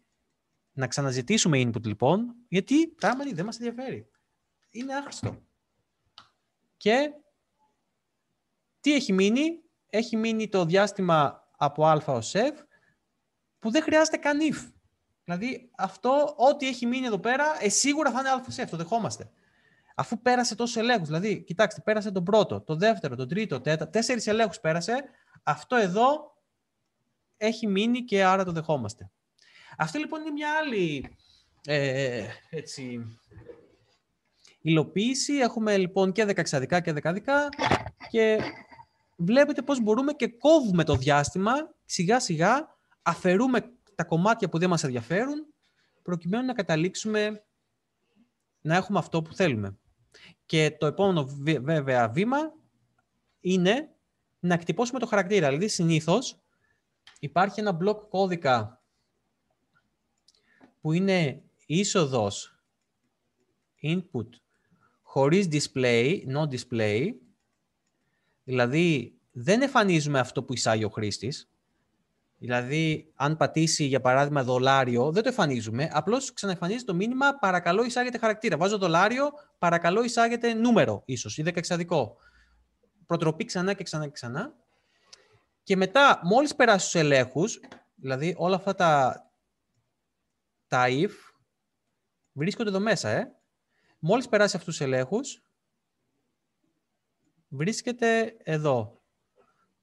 Speaker 1: να ξαναζητήσουμε input λοιπόν, γιατί πράγματι δεν μας ενδιαφέρει. Είναι άχρηστο. Και τι έχει μείνει. Έχει μείνει το διάστημα από α ως f ε, που δεν χρειάζεται καν if. Δηλαδή αυτό, ό,τι έχει μείνει εδώ πέρα, ε, σίγουρα θα είναι α σε f, το δεχόμαστε. Αφού πέρασε τόσους ελέγχους, δηλαδή, κοιτάξτε, πέρασε τον πρώτο, το δεύτερο, το τρίτο, τέταρτο, τέσσερις ελέγχους πέρασε, αυτό εδώ έχει μείνει και άρα το δεχόμαστε. Αυτό λοιπόν είναι μια άλλη ε, ε έτσι, υλοποίηση. Έχουμε λοιπόν και δεκαεξαδικά και δεκαδικά και βλέπετε πώς μπορούμε και κόβουμε το διάστημα σιγά σιγά, αφαιρούμε τα κομμάτια που δεν μας ενδιαφέρουν προκειμένου να καταλήξουμε να έχουμε αυτό που θέλουμε. Και το επόμενο βέβαια βήμα είναι να εκτυπώσουμε το χαρακτήρα. Δηλαδή συνήθως υπάρχει ένα μπλοκ κώδικα που είναι είσοδος input χωρίς display, no display, δηλαδή δεν εμφανίζουμε αυτό που εισάγει ο χρήστης, Δηλαδή, αν πατήσει για παράδειγμα δολάριο, δεν το εμφανίζουμε. Απλώς ξαναεμφανίζει το μήνυμα παρακαλώ εισάγετε χαρακτήρα. Βάζω δολάριο, παρακαλώ εισάγετε νούμερο, ίσως ή δεκαεξαδικό. Προτροπή ξανά και ξανά και ξανά. Και μετά, μόλις περάσει στους ελέγχους, δηλαδή όλα αυτά τα, τα if βρίσκονται εδώ μέσα. Ε. Μόλις περάσει αυτούς τους ελέγχους, βρίσκεται εδώ.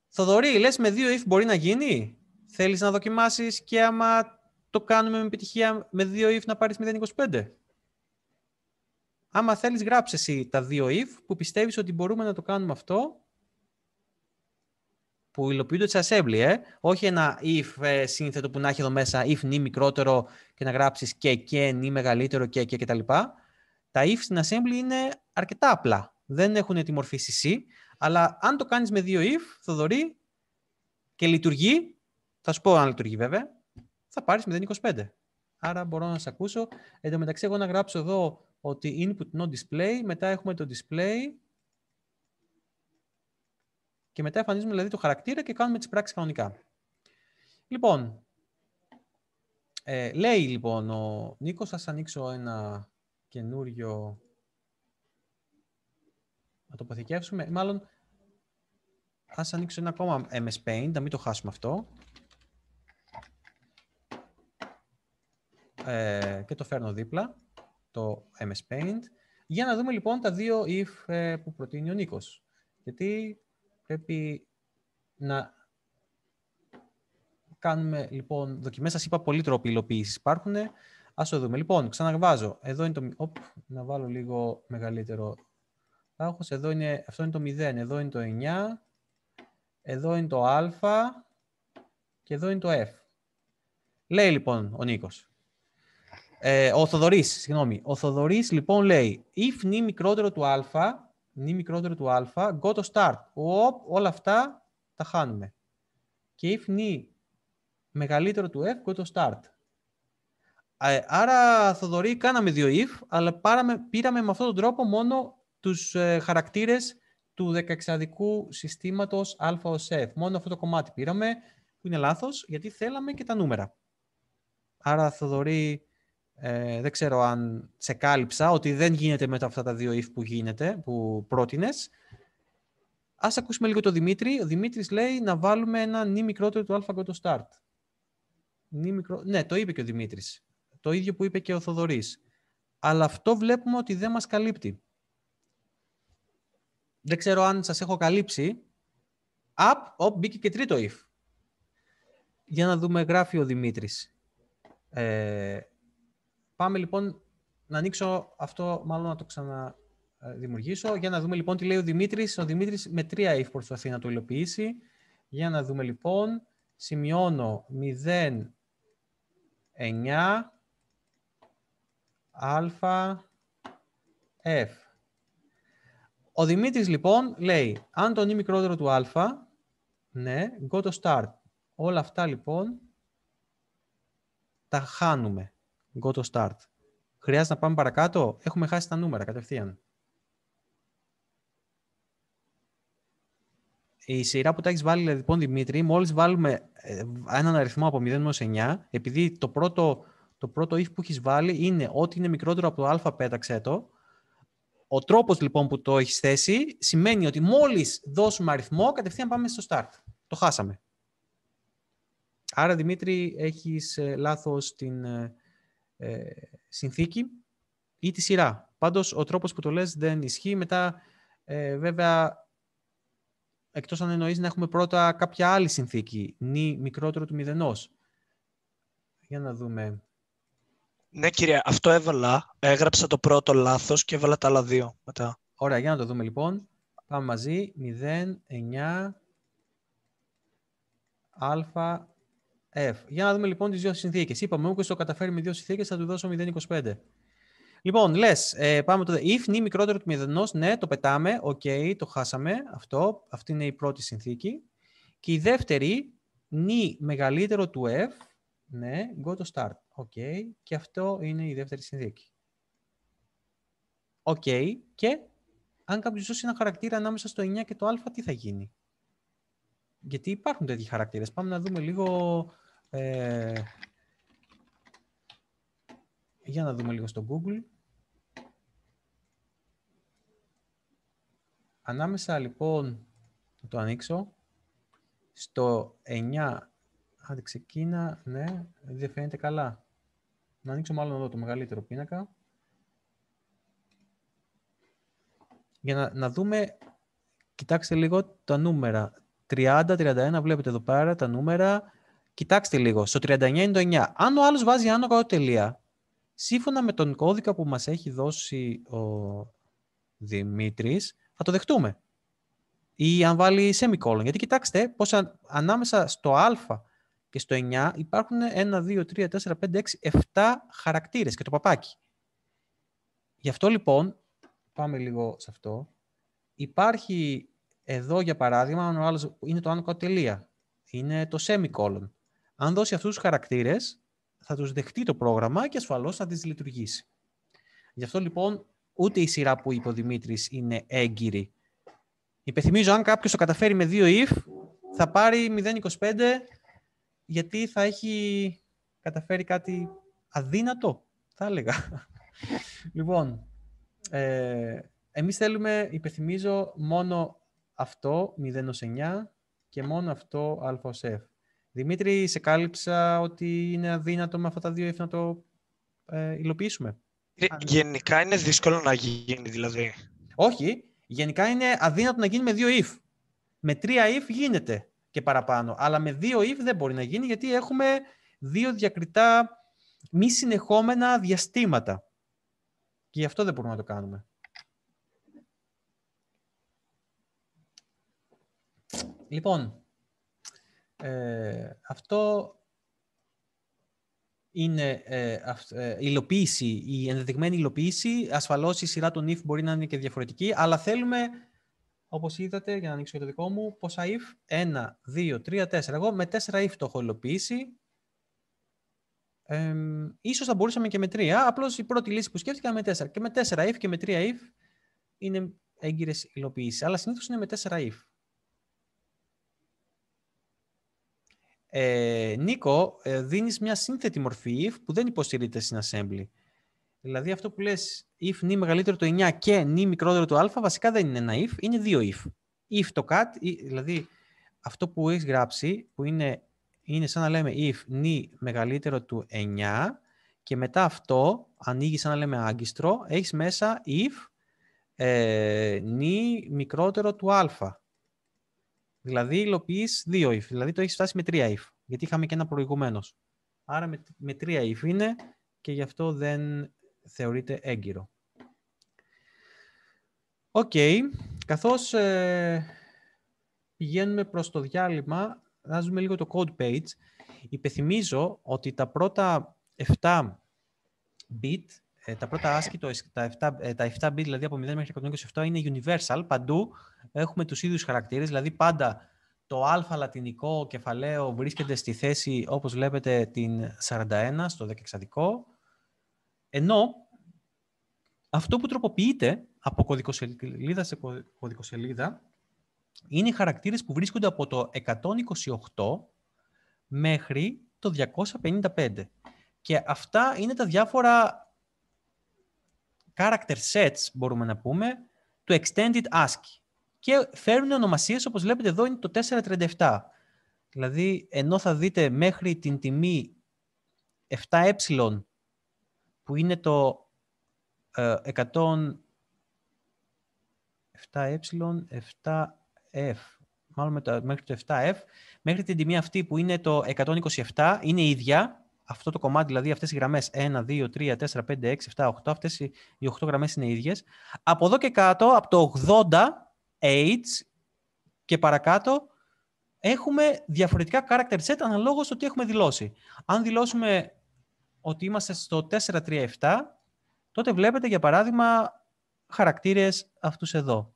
Speaker 1: Θοδωρή, λες με δύο if μπορεί να γίνει. Θέλεις να δοκιμάσεις και άμα το κάνουμε με επιτυχία με δύο if να πάρεις 0,25. Άμα θέλεις γράψε εσύ τα δύο if που πιστεύεις ότι μπορούμε να το κάνουμε αυτό που υλοποιούνται σε assembly, ε. όχι ένα if ε, σύνθετο που να έχει εδώ μέσα if νη μικρότερο και να γράψεις και και νη μεγαλύτερο και και κτλ. Και τα if στην assembly είναι αρκετά απλά. Δεν έχουν τη μορφή CC, αλλά αν το κάνεις με δύο if, Θοδωρή, και λειτουργεί, θα σου πω αν λειτουργεί βέβαια, θα πάρεις 0,25. Άρα μπορώ να σε ακούσω. Εν τω μεταξύ, εγώ να γράψω εδώ ότι input no display, μετά έχουμε το display και μετά εμφανίζουμε δηλαδή το χαρακτήρα και κάνουμε τις πράξεις κανονικά. Λοιπόν, ε, λέει λοιπόν ο Νίκος, θα σας ανοίξω ένα καινούριο... Να το αποθηκεύσουμε. Μάλλον, ας ανοίξω ένα ακόμα MS Paint, να μην το χάσουμε αυτό. Ε, και το φέρνω δίπλα, το MS Paint. Για να δούμε λοιπόν τα δύο if ε, που προτείνει ο Νίκος. Γιατί πρέπει να κάνουμε λοιπόν δοκιμές. Σας είπα πολλοί τρόποι υλοποίησης υπάρχουν. Ας το δούμε. Λοιπόν, ξαναβάζω. Εδώ είναι το... Οπ, να βάλω λίγο μεγαλύτερο άγχος. Εδώ είναι... Αυτό είναι το 0. Εδώ είναι το 9. Εδώ είναι το α. Και εδώ είναι το f. Λέει λοιπόν ο Νίκος. Ε, ο Θοδωρής συγγνώμη. Ο Θοδωρής λοιπόν λέει if νη μικρότερο του α, νη μικρότερο του α, go to start. Οπ, όλα αυτά τα χάνουμε. Και if νη μεγαλύτερο του f, go to start. Ε, άρα, Θοδωρή, κάναμε δύο if, αλλά πάραμε, πήραμε με αυτόν τον τρόπο μόνο τους ε, χαρακτήρες του δεκαεξαδικού συστήματος α ως f. Μόνο αυτό το κομμάτι πήραμε, που είναι λάθος, γιατί θέλαμε και τα νούμερα. Άρα, Θοδωρή, ε, δεν ξέρω αν σε κάλυψα ότι δεν γίνεται μετά αυτά τα δύο if που γίνεται, που πρότεινες. Ας ακούσουμε λίγο τον Δημήτρη. Ο Δημήτρης λέει να βάλουμε ένα νη μικρότερο του α το start. Ναι, το είπε και ο Δημήτρης. Το ίδιο που είπε και ο Θοδωρής. Αλλά αυτό βλέπουμε ότι δεν μας καλύπτει. Δεν ξέρω αν σας έχω καλύψει. Απ, οπ, μπήκε και τρίτο if. Για να δούμε, γράφει ο Δημήτρης. Ε, πάμε λοιπόν να ανοίξω αυτό, μάλλον να το ξαναδημιουργήσω. Για να δούμε λοιπόν τι λέει ο Δημήτρης. Ο Δημήτρης με τρία if προσπαθεί να το υλοποιήσει. Για να δούμε λοιπόν. Σημειώνω 0, 9, Άλφα f. Ο Δημήτρης λοιπόν λέει, αν το είναι μικρότερο του άλφα ναι, go to start. Όλα αυτά λοιπόν τα χάνουμε. Go to start. Χρειάζεται να πάμε παρακάτω. Έχουμε χάσει τα νούμερα κατευθείαν. Η σειρά που τα έχεις βάλει, λοιπόν, Δημήτρη, μόλις βάλουμε ε, έναν αριθμό από 0 έω 9, επειδή το πρώτο το πρώτο if που έχεις βάλει είναι ότι είναι μικρότερο από το α πέταξε το. Ο τρόπος λοιπόν που το έχεις θέσει σημαίνει ότι μόλις δώσουμε αριθμό κατευθείαν πάμε στο start. Το χάσαμε. Άρα Δημήτρη έχεις ε, λάθος την ε, ε, συνθήκη ή τη σειρά. Πάντως ο τρόπος που το λες δεν ισχύει. Μετά ε, βέβαια εκτός αν εννοείς να έχουμε
Speaker 2: πρώτα κάποια άλλη συνθήκη. Νη μικρότερο του μηδενός.
Speaker 1: Για να δούμε.
Speaker 2: Ναι, κυρία, αυτό έβαλα. Έγραψα το πρώτο λάθος και έβαλα τα άλλα δύο
Speaker 1: μετά. Ωραία, για
Speaker 2: να το δούμε λοιπόν.
Speaker 1: Πάμε μαζί.
Speaker 2: 09,
Speaker 1: α, F. Για να δούμε λοιπόν τις δύο συνθήκες. Είπαμε, ο το καταφέρει με δύο συνθήκες θα του δώσω 0,25. Λοιπόν, λες, ε, πάμε το. If νη μικρότερο του μηδενός, ναι, το πετάμε. Οκ, okay, το χάσαμε. Αυτό. Αυτή είναι η πρώτη συνθήκη. Και η δεύτερη, νη μεγαλύτερο του F, ναι, go to start. Οκ. Και αυτό είναι η δεύτερη συνθήκη. Οκ. Και αν κάποιος ζώσει ένα χαρακτήρα ανάμεσα στο 9 και το α, τι θα γίνει. Γιατί υπάρχουν τέτοιοι χαρακτήρες. Πάμε να δούμε λίγο... Ε, για να δούμε λίγο στο Google. Ανάμεσα λοιπόν, θα το ανοίξω, στο 9 Άντε ξεκίνα, ναι, δεν φαίνεται καλά. Να ανοίξω μάλλον εδώ το μεγαλύτερο πίνακα. Για να, δούμε, κοιτάξτε λίγο τα νούμερα. 30, 31, βλέπετε εδώ πέρα τα νούμερα. Κοιτάξτε λίγο, στο 39 είναι το 9. Αν ο άλλος βάζει άνω κάτω τελεία, σύμφωνα με τον κώδικα που μας έχει δώσει ο Δημήτρης, θα το δεχτούμε. Ή αν βάλει semicolon. Γιατί κοιτάξτε, πώς ανάμεσα στο α και στο 9 υπάρχουν 1, 2, 3, 4, 5, 6, 7 χαρακτήρες και το παπάκι. Γι' αυτό λοιπόν, πάμε λίγο σε αυτό, υπάρχει εδώ για παράδειγμα, ο άλλος είναι το άνω τελεία, είναι το semicolon. Αν δώσει αυτούς τους χαρακτήρες, θα τους δεχτεί το πρόγραμμα και ασφαλώς θα τις λειτουργήσει. Γι' αυτό λοιπόν ούτε η σειρά που είπε ο Δημήτρης είναι έγκυρη. Υπενθυμίζω, αν κάποιος το καταφέρει με δύο if, θα πάρει 0,25 γιατί θα έχει καταφέρει κάτι αδύνατο, θα έλεγα. λοιπόν, ε, εμείς θέλουμε, υπενθυμίζω, μόνο αυτό 0-9 και μόνο Αλφα α-σεφ. Δημήτρη, σε κάλυψα ότι είναι αδύνατο με αυτά τα δύο ΙΦ να το ε, υλοποιήσουμε.
Speaker 2: Ε, ναι. Γενικά είναι δύσκολο να γίνει, δηλαδή.
Speaker 1: Όχι. Γενικά είναι αδύνατο να γίνει με δύο if. Με τρία if γίνεται και παραπάνω. Αλλά με δύο if δεν μπορεί να γίνει γιατί έχουμε δύο διακριτά μη συνεχόμενα διαστήματα. Και γι' αυτό δεν μπορούμε να το κάνουμε. Λοιπόν, ε, αυτό είναι ε, ε, υλοποίηση, η ενδεδειγμένη υλοποίηση. Ασφαλώς η σειρά των if μπορεί να είναι και διαφορετική, αλλά θέλουμε όπως είδατε, για να ανοίξω και το δικό μου, πόσα if, 1, 2, 3, 4. Εγώ με 4 if το έχω υλοποιήσει. Ε, ίσως θα μπορούσαμε και με 3, απλώς η πρώτη λύση που σκέφτηκα με 4. Και με 4 if και με 3 if είναι έγκυρες υλοποιήσεις. Αλλά συνήθως είναι με 4 if. Ε, Νίκο, ε, δίνεις μια σύνθετη μορφή if που δεν υποστηρίζεται στην assembly. Δηλαδή αυτό που λες if νη μεγαλύτερο το 9 και νη μικρότερο το α, βασικά δεν είναι ένα if, είναι δύο if. If το cut, δηλαδή αυτό που έχεις γράψει, που είναι, είναι σαν να λέμε if νη μεγαλύτερο του 9 και μετά αυτό ανοίγει σαν να λέμε άγκιστρο, έχεις μέσα if ε, νη μικρότερο του α. Δηλαδή υλοποιείς δύο if, δηλαδή το έχεις φτάσει με τρία if, γιατί είχαμε και ένα προηγουμένω. Άρα με, με τρία if είναι και γι' αυτό δεν θεωρείται έγκυρο. Οκ, okay. καθώς ε, πηγαίνουμε προς το διάλειμμα, να δούμε λίγο το code page. Υπενθυμίζω ότι τα πρώτα 7 bit, ε, τα πρώτα ASCII, ε, τα 7, τα 7 bit δηλαδή από 0 μέχρι 127 είναι universal, παντού έχουμε τους ίδιους χαρακτήρες, δηλαδή πάντα το α λατινικό κεφαλαίο βρίσκεται στη θέση, όπως βλέπετε, την 41 στο δεκεξαδικό, ενώ αυτό που τροποποιείται από κωδικοσελίδα σε κωδικοσελίδα είναι οι χαρακτήρες που βρίσκονται από το 128 μέχρι το 255. Και αυτά είναι τα διάφορα character sets, μπορούμε να πούμε, του extended ASCII. Και φέρουν ονομασίες, όπως βλέπετε εδώ, είναι το 437. Δηλαδή, ενώ θα δείτε μέχρι την τιμή 7ε που είναι το 107 ε, 7F, ε, μάλλον μέχρι το 7F, μέχρι την τιμή αυτή που είναι το 127, είναι ίδια, αυτό το κομμάτι, δηλαδή αυτές οι γραμμές 1, 2, 3, 4, 5, 6, 7, 8, αυτές οι 8 γραμμές είναι ίδιες. Από εδώ και κάτω, από το 80, h και παρακάτω, έχουμε διαφορετικά character set αναλόγως στο τι έχουμε δηλώσει. Αν δηλώσουμε ότι είμαστε στο 437, τότε βλέπετε για παράδειγμα χαρακτήρες αυτούς εδώ.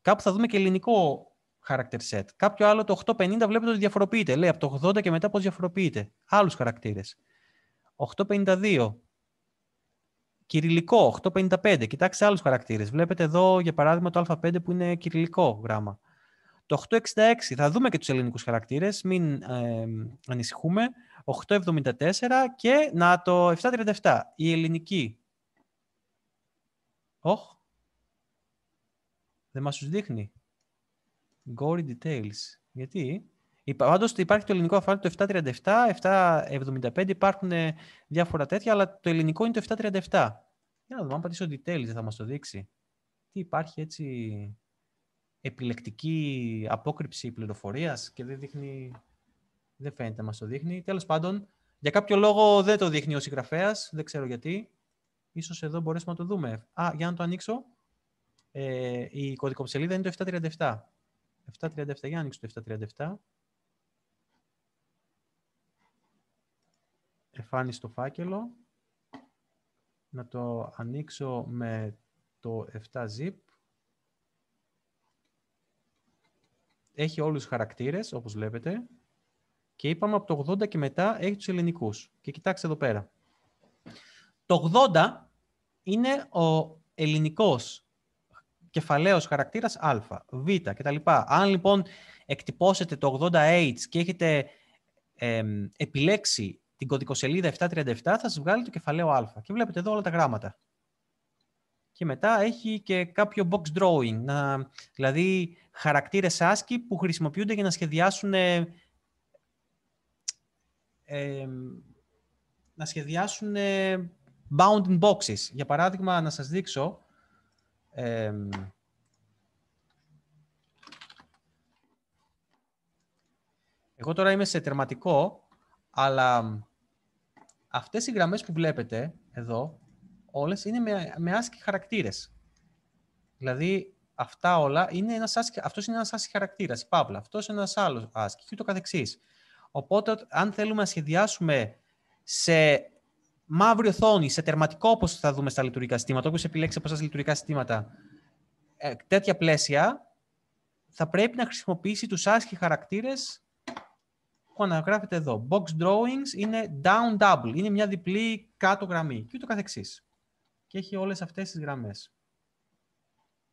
Speaker 1: Κάπου θα δούμε και ελληνικό character set. Κάποιο άλλο το 850 βλέπετε ότι διαφοροποιείται. Λέει από το 80 και μετά πώς διαφοροποιείται. Άλλους χαρακτήρες. 852. Κυριλικό, 855. Κοιτάξτε άλλους χαρακτήρες. Βλέπετε εδώ, για παράδειγμα, το α5 που είναι κυριλικό γράμμα. Το 866, θα δούμε και τους ελληνικούς χαρακτήρες, μην ε, ανησυχούμε. 874 και να το 737, η ελληνική. Όχ, δεν μας τους δείχνει. Gory details. Γιατί, Πάντως υπάρχει το ελληνικό αφάλι το 737, 775, υπάρχουν ε, διάφορα τέτοια, αλλά το ελληνικό είναι το 737. Για να δούμε, αν πατήσω details θα μας το δείξει. Τι υπάρχει έτσι επιλεκτική απόκρυψη πληροφορίας και δεν δείχνει, δεν φαίνεται να μας το δείχνει. Τέλος πάντων, για κάποιο λόγο δεν το δείχνει ο συγγραφέας, δεν ξέρω γιατί. σω εδώ μπορέσουμε να το δούμε. Α, για να το ανοίξω, ε, η κωδικοψελίδα είναι το 737. 737, για να ανοίξω το 737. Εφάνει το φάκελο. Να το ανοίξω με το 7-zip. έχει όλους τους χαρακτήρες, όπως βλέπετε, και είπαμε από το 80 και μετά έχει τους ελληνικούς. Και κοιτάξτε εδώ πέρα. Το 80 είναι ο ελληνικός κεφαλαίος χαρακτήρας α, β κτλ. Αν λοιπόν εκτυπώσετε το 80H και έχετε ε, επιλέξει την κωδικοσελίδα 737 θα σας βγάλει το κεφαλαίο α. Και βλέπετε εδώ όλα τα γράμματα και μετά έχει και κάποιο box drawing, να, δηλαδή χαρακτήρες ASCII που χρησιμοποιούνται για να σχεδιάσουν ε, να σχεδιάσουν ε, bounding boxes. Για παράδειγμα, να σας δείξω εγώ τώρα είμαι σε τερματικό αλλά αυτές οι γραμμές που βλέπετε εδώ όλες είναι με, με άσκη χαρακτήρες. Δηλαδή, αυτά όλα είναι ένας άσκη, Αυτός είναι ένας άσκη χαρακτήρας, η Παύλα, Αυτός είναι ένας άλλος άσκη και Οπότε, αν θέλουμε να σχεδιάσουμε σε μαύρη οθόνη, σε τερματικό όπως θα δούμε στα λειτουργικά συστήματα, Όπω επιλέξει από εσάς λειτουργικά συστήματα, ε, τέτοια πλαίσια, θα πρέπει να χρησιμοποιήσει τους άσκη χαρακτήρες. που αναγράφεται εδώ. Box drawings είναι down double, είναι μια διπλή κάτω γραμμή και ούτω καθεξής και έχει όλες αυτές τις γραμμές.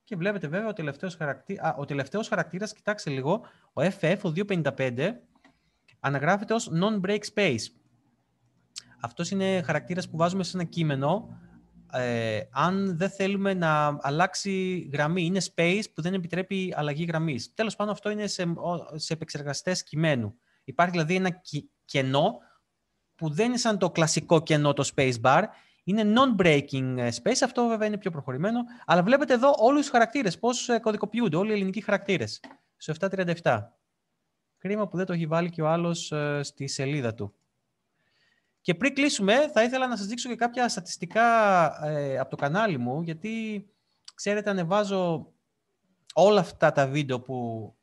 Speaker 1: Και βλέπετε βέβαια ο τελευταίος, χαρακτη... Α, ο τελευταίος χαρακτήρας, κοιτάξτε λίγο, ο FF, ο 255, αναγράφεται ως non-break space. Αυτός είναι χαρακτήρας που βάζουμε σε ένα κείμενο, ε, αν δεν θέλουμε να αλλάξει γραμμή. Είναι space που δεν επιτρέπει αλλαγή γραμμής. Τέλος πάντων, αυτό είναι σε, σε επεξεργαστές κειμένου. Υπάρχει δηλαδή ένα κενό που δεν είναι σαν το κλασικό κενό το space bar, είναι non-breaking ε, space, αυτό βέβαια είναι πιο προχωρημένο, αλλά βλέπετε εδώ όλους τους χαρακτήρες, πώς ε, κωδικοποιούνται όλοι οι ελληνικοί χαρακτήρες, στο 737. Κρίμα που δεν το έχει βάλει και ο άλλος ε, στη σελίδα του. Και πριν κλείσουμε, θα ήθελα να σας δείξω και κάποια στατιστικά από το κανάλι μου, γιατί, ξέρετε, ανεβάζω όλα αυτά τα βίντεο που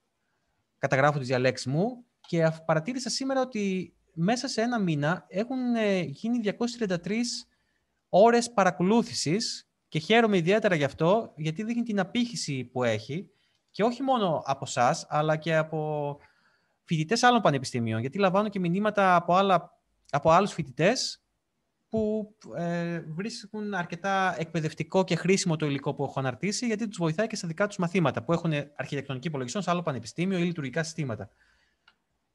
Speaker 1: καταγράφω τις διαλέξεις μου και παρατήρησα σήμερα ότι μέσα σε ένα μήνα έχουν γίνει 233 ώρες παρακολούθησης και χαίρομαι ιδιαίτερα γι' αυτό, γιατί δείχνει την απήχηση που έχει και όχι μόνο από εσά, αλλά και από φοιτητές άλλων πανεπιστημίων. Γιατί λαμβάνω και μηνύματα από, άλλα, από άλλους φοιτητές που ε, βρίσκουν αρκετά εκπαιδευτικό και χρήσιμο το υλικό που έχω αναρτήσει, γιατί τους βοηθάει και στα δικά τους μαθήματα που έχουν αρχιτεκτονική υπολογιστών σε άλλο πανεπιστήμιο ή λειτουργικά συστήματα.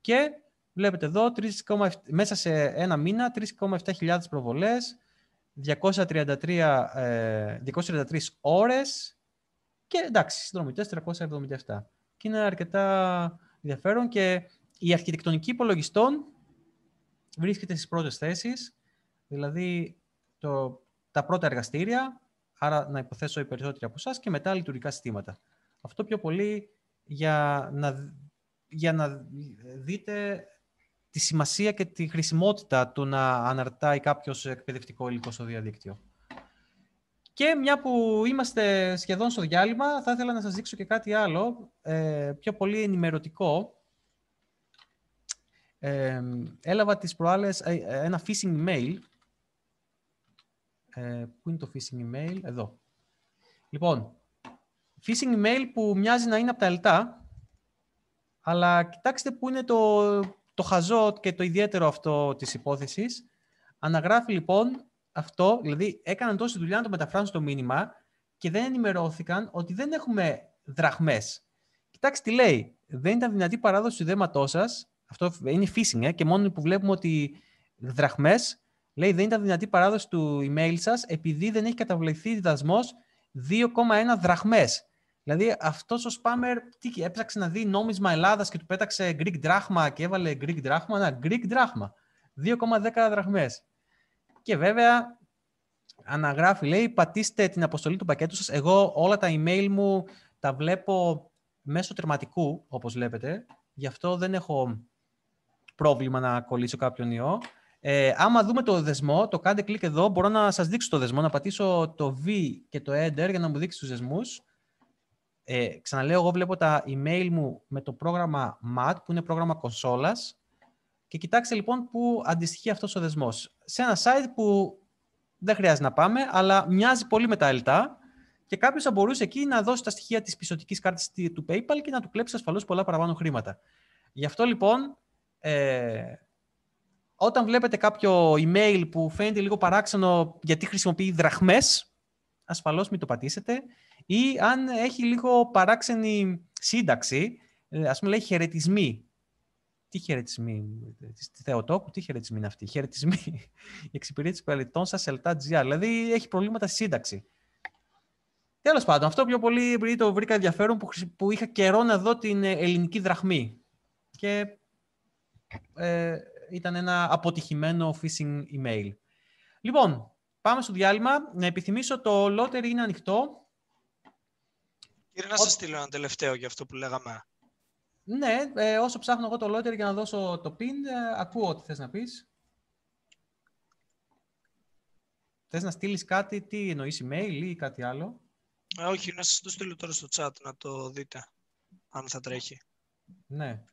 Speaker 1: Και βλέπετε εδώ, 3, μέσα σε ένα μήνα, 3,7 προβολές, 233, ε, ώρες και εντάξει, συνδρομητές 377. Και είναι αρκετά ενδιαφέρον και η αρχιτεκτονική υπολογιστών βρίσκεται στις πρώτες θέσεις, δηλαδή τα πρώτα εργαστήρια, άρα να υποθέσω οι περισσότεροι από εσάς και μετά λειτουργικά συστήματα. Αυτό πιο πολύ για να δείτε τη σημασία και τη χρησιμότητα του να αναρτάει κάποιος εκπαιδευτικό υλικό στο διαδίκτυο. Και μια που είμαστε σχεδόν στο διάλειμμα, θα ήθελα να σας δείξω και κάτι άλλο, ε, πιο πολύ ενημερωτικό. Ε, έλαβα τις προάλλες ε, ένα phishing email. πού είναι το phishing email? Εδώ. Λοιπόν, phishing email που μοιάζει να είναι από τα ελτά, αλλά κοιτάξτε πού είναι το, το χαζό και το ιδιαίτερο αυτό της υπόθεσης αναγράφει λοιπόν αυτό, δηλαδή έκαναν τόση δουλειά να το μεταφράσουν στο μήνυμα και δεν ενημερώθηκαν ότι δεν έχουμε δραχμές. Κοιτάξτε τι λέει. Δεν ήταν δυνατή παράδοση του ιδέματό σας. Αυτό είναι phishing, ε, και μόνο που βλέπουμε ότι δραχμές. Λέει δεν ήταν δυνατή παράδοση του email σας επειδή δεν έχει καταβληθεί διδασμός 2,1 δραχμές. Δηλαδή αυτός ο Σπάμερ τι, έψαξε να δει νόμισμα Ελλάδας και του πέταξε Greek drachma και έβαλε Greek drachma. Να, Greek drachma. 2,10 δραχμές. Και βέβαια αναγράφει, λέει, πατήστε την αποστολή του πακέτου σας. Εγώ όλα τα email μου τα βλέπω μέσω τερματικού, όπως βλέπετε. Γι' αυτό δεν έχω πρόβλημα να κολλήσω κάποιον ιό. Ε, άμα δούμε το δεσμό, το κάντε κλικ εδώ, μπορώ να σας δείξω το δεσμό, να πατήσω το V και το Enter για να μου δείξει τους δεσμούς. Ε, ξαναλέω, εγώ βλέπω τα email μου με το πρόγραμμα MAT, που είναι πρόγραμμα κονσόλας, και κοιτάξτε λοιπόν που αντιστοιχεί αυτός ο δεσμός. Σε ένα site που δεν χρειάζεται να πάμε, αλλά μοιάζει πολύ με τα ΕΛΤΑ και κάποιος θα μπορούσε εκεί να δώσει τα στοιχεία της πισωτικής κάρτας του PayPal και να του κλέψει ασφαλώς πολλά παραπάνω χρήματα. Γι' αυτό λοιπόν, ε, όταν βλέπετε κάποιο email που φαίνεται λίγο παράξενο γιατί χρησιμοποιεί δραχμές, ασφαλώς μην το πατήσετε ή αν έχει λίγο παράξενη σύνταξη, ε, ας πούμε λέει χαιρετισμοί. Τι χαιρετισμοί ε, της Θεοτόκου, τι χαιρετισμοί είναι αυτοί. Χαιρετισμοί. Η εξυπηρέτηση τι θεοτοκου τι χαιρετισμοι ειναι αυτοι χαιρετισμοι η εξυπηρετηση πελετων σα, ελτά Δηλαδή έχει προβλήματα στη σύνταξη. Τέλος πάντων, αυτό πιο πολύ το βρήκα ενδιαφέρον που, που είχα καιρό να δω την ε, ελληνική δραχμή. Και ε, ήταν ένα αποτυχημένο phishing email. Λοιπόν, πάμε στο διάλειμμα. Να επιθυμίσω το lottery είναι ανοιχτό.
Speaker 2: Κύριε, να σας στείλω ένα τελευταίο για αυτό που λέγαμε.
Speaker 1: Ναι, ε, όσο ψάχνω εγώ το Lottery για να δώσω το pin, ε, ακούω ό,τι θες να πεις. Θες να στείλεις κάτι, τι εννοείς, email ή κάτι άλλο.
Speaker 2: Ε, όχι, να σας το στείλω τώρα στο chat να το δείτε, αν θα τρέχει.
Speaker 1: Ναι.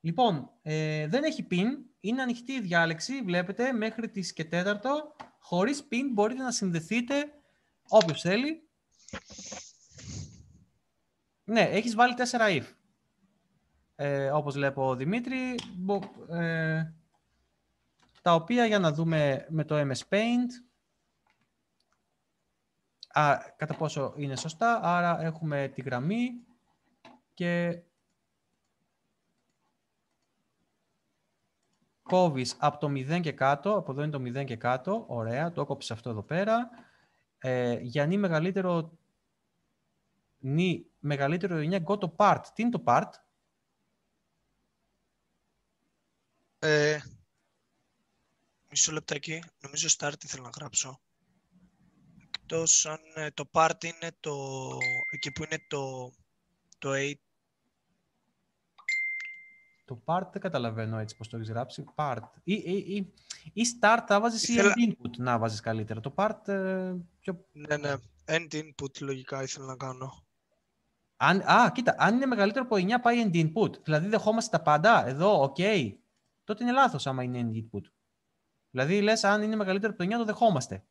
Speaker 1: Λοιπόν, ε, δεν έχει pin, είναι ανοιχτή η διάλεξη, βλέπετε, μέχρι τις και τέταρτο. Χωρίς pin μπορείτε να συνδεθείτε όποιος θέλει. Ναι, έχεις βάλει τέσσερα if. Ε, όπως βλέπω ο Δημήτρη, ε, τα οποία για να δούμε με το MS Paint, α, κατά πόσο είναι σωστά, άρα έχουμε τη γραμμή και κόβεις από το 0 και κάτω, από εδώ είναι το 0 και κάτω, ωραία, το κόψεις αυτό εδώ πέρα, ε, για να είναι μεγαλύτερο νη μεγαλύτερο 9 go το part. Τι είναι το part?
Speaker 2: Ε, μισό λεπτάκι. Νομίζω start ήθελα να γράψω. Εκτός αν ε, το part είναι το... εκεί που είναι το... το 8. Το part
Speaker 1: δεν καταλαβαίνω έτσι πώς το έχεις γράψει. Part. Ή, ή, ή, ή start να βάζεις ήθελα... ή input να βάζεις καλύτερα. Το part ε, πιο... Ναι, ναι. End input λογικά ήθελα να κάνω. Αν, α, κοίτα, αν είναι μεγαλύτερο από 9 πάει end input. Δηλαδή δεχόμαστε τα πάντα εδώ, οκ. τότε είναι λάθος άμα είναι end input. Δηλαδή λες αν είναι μεγαλύτερο από το 9 το δεχόμαστε.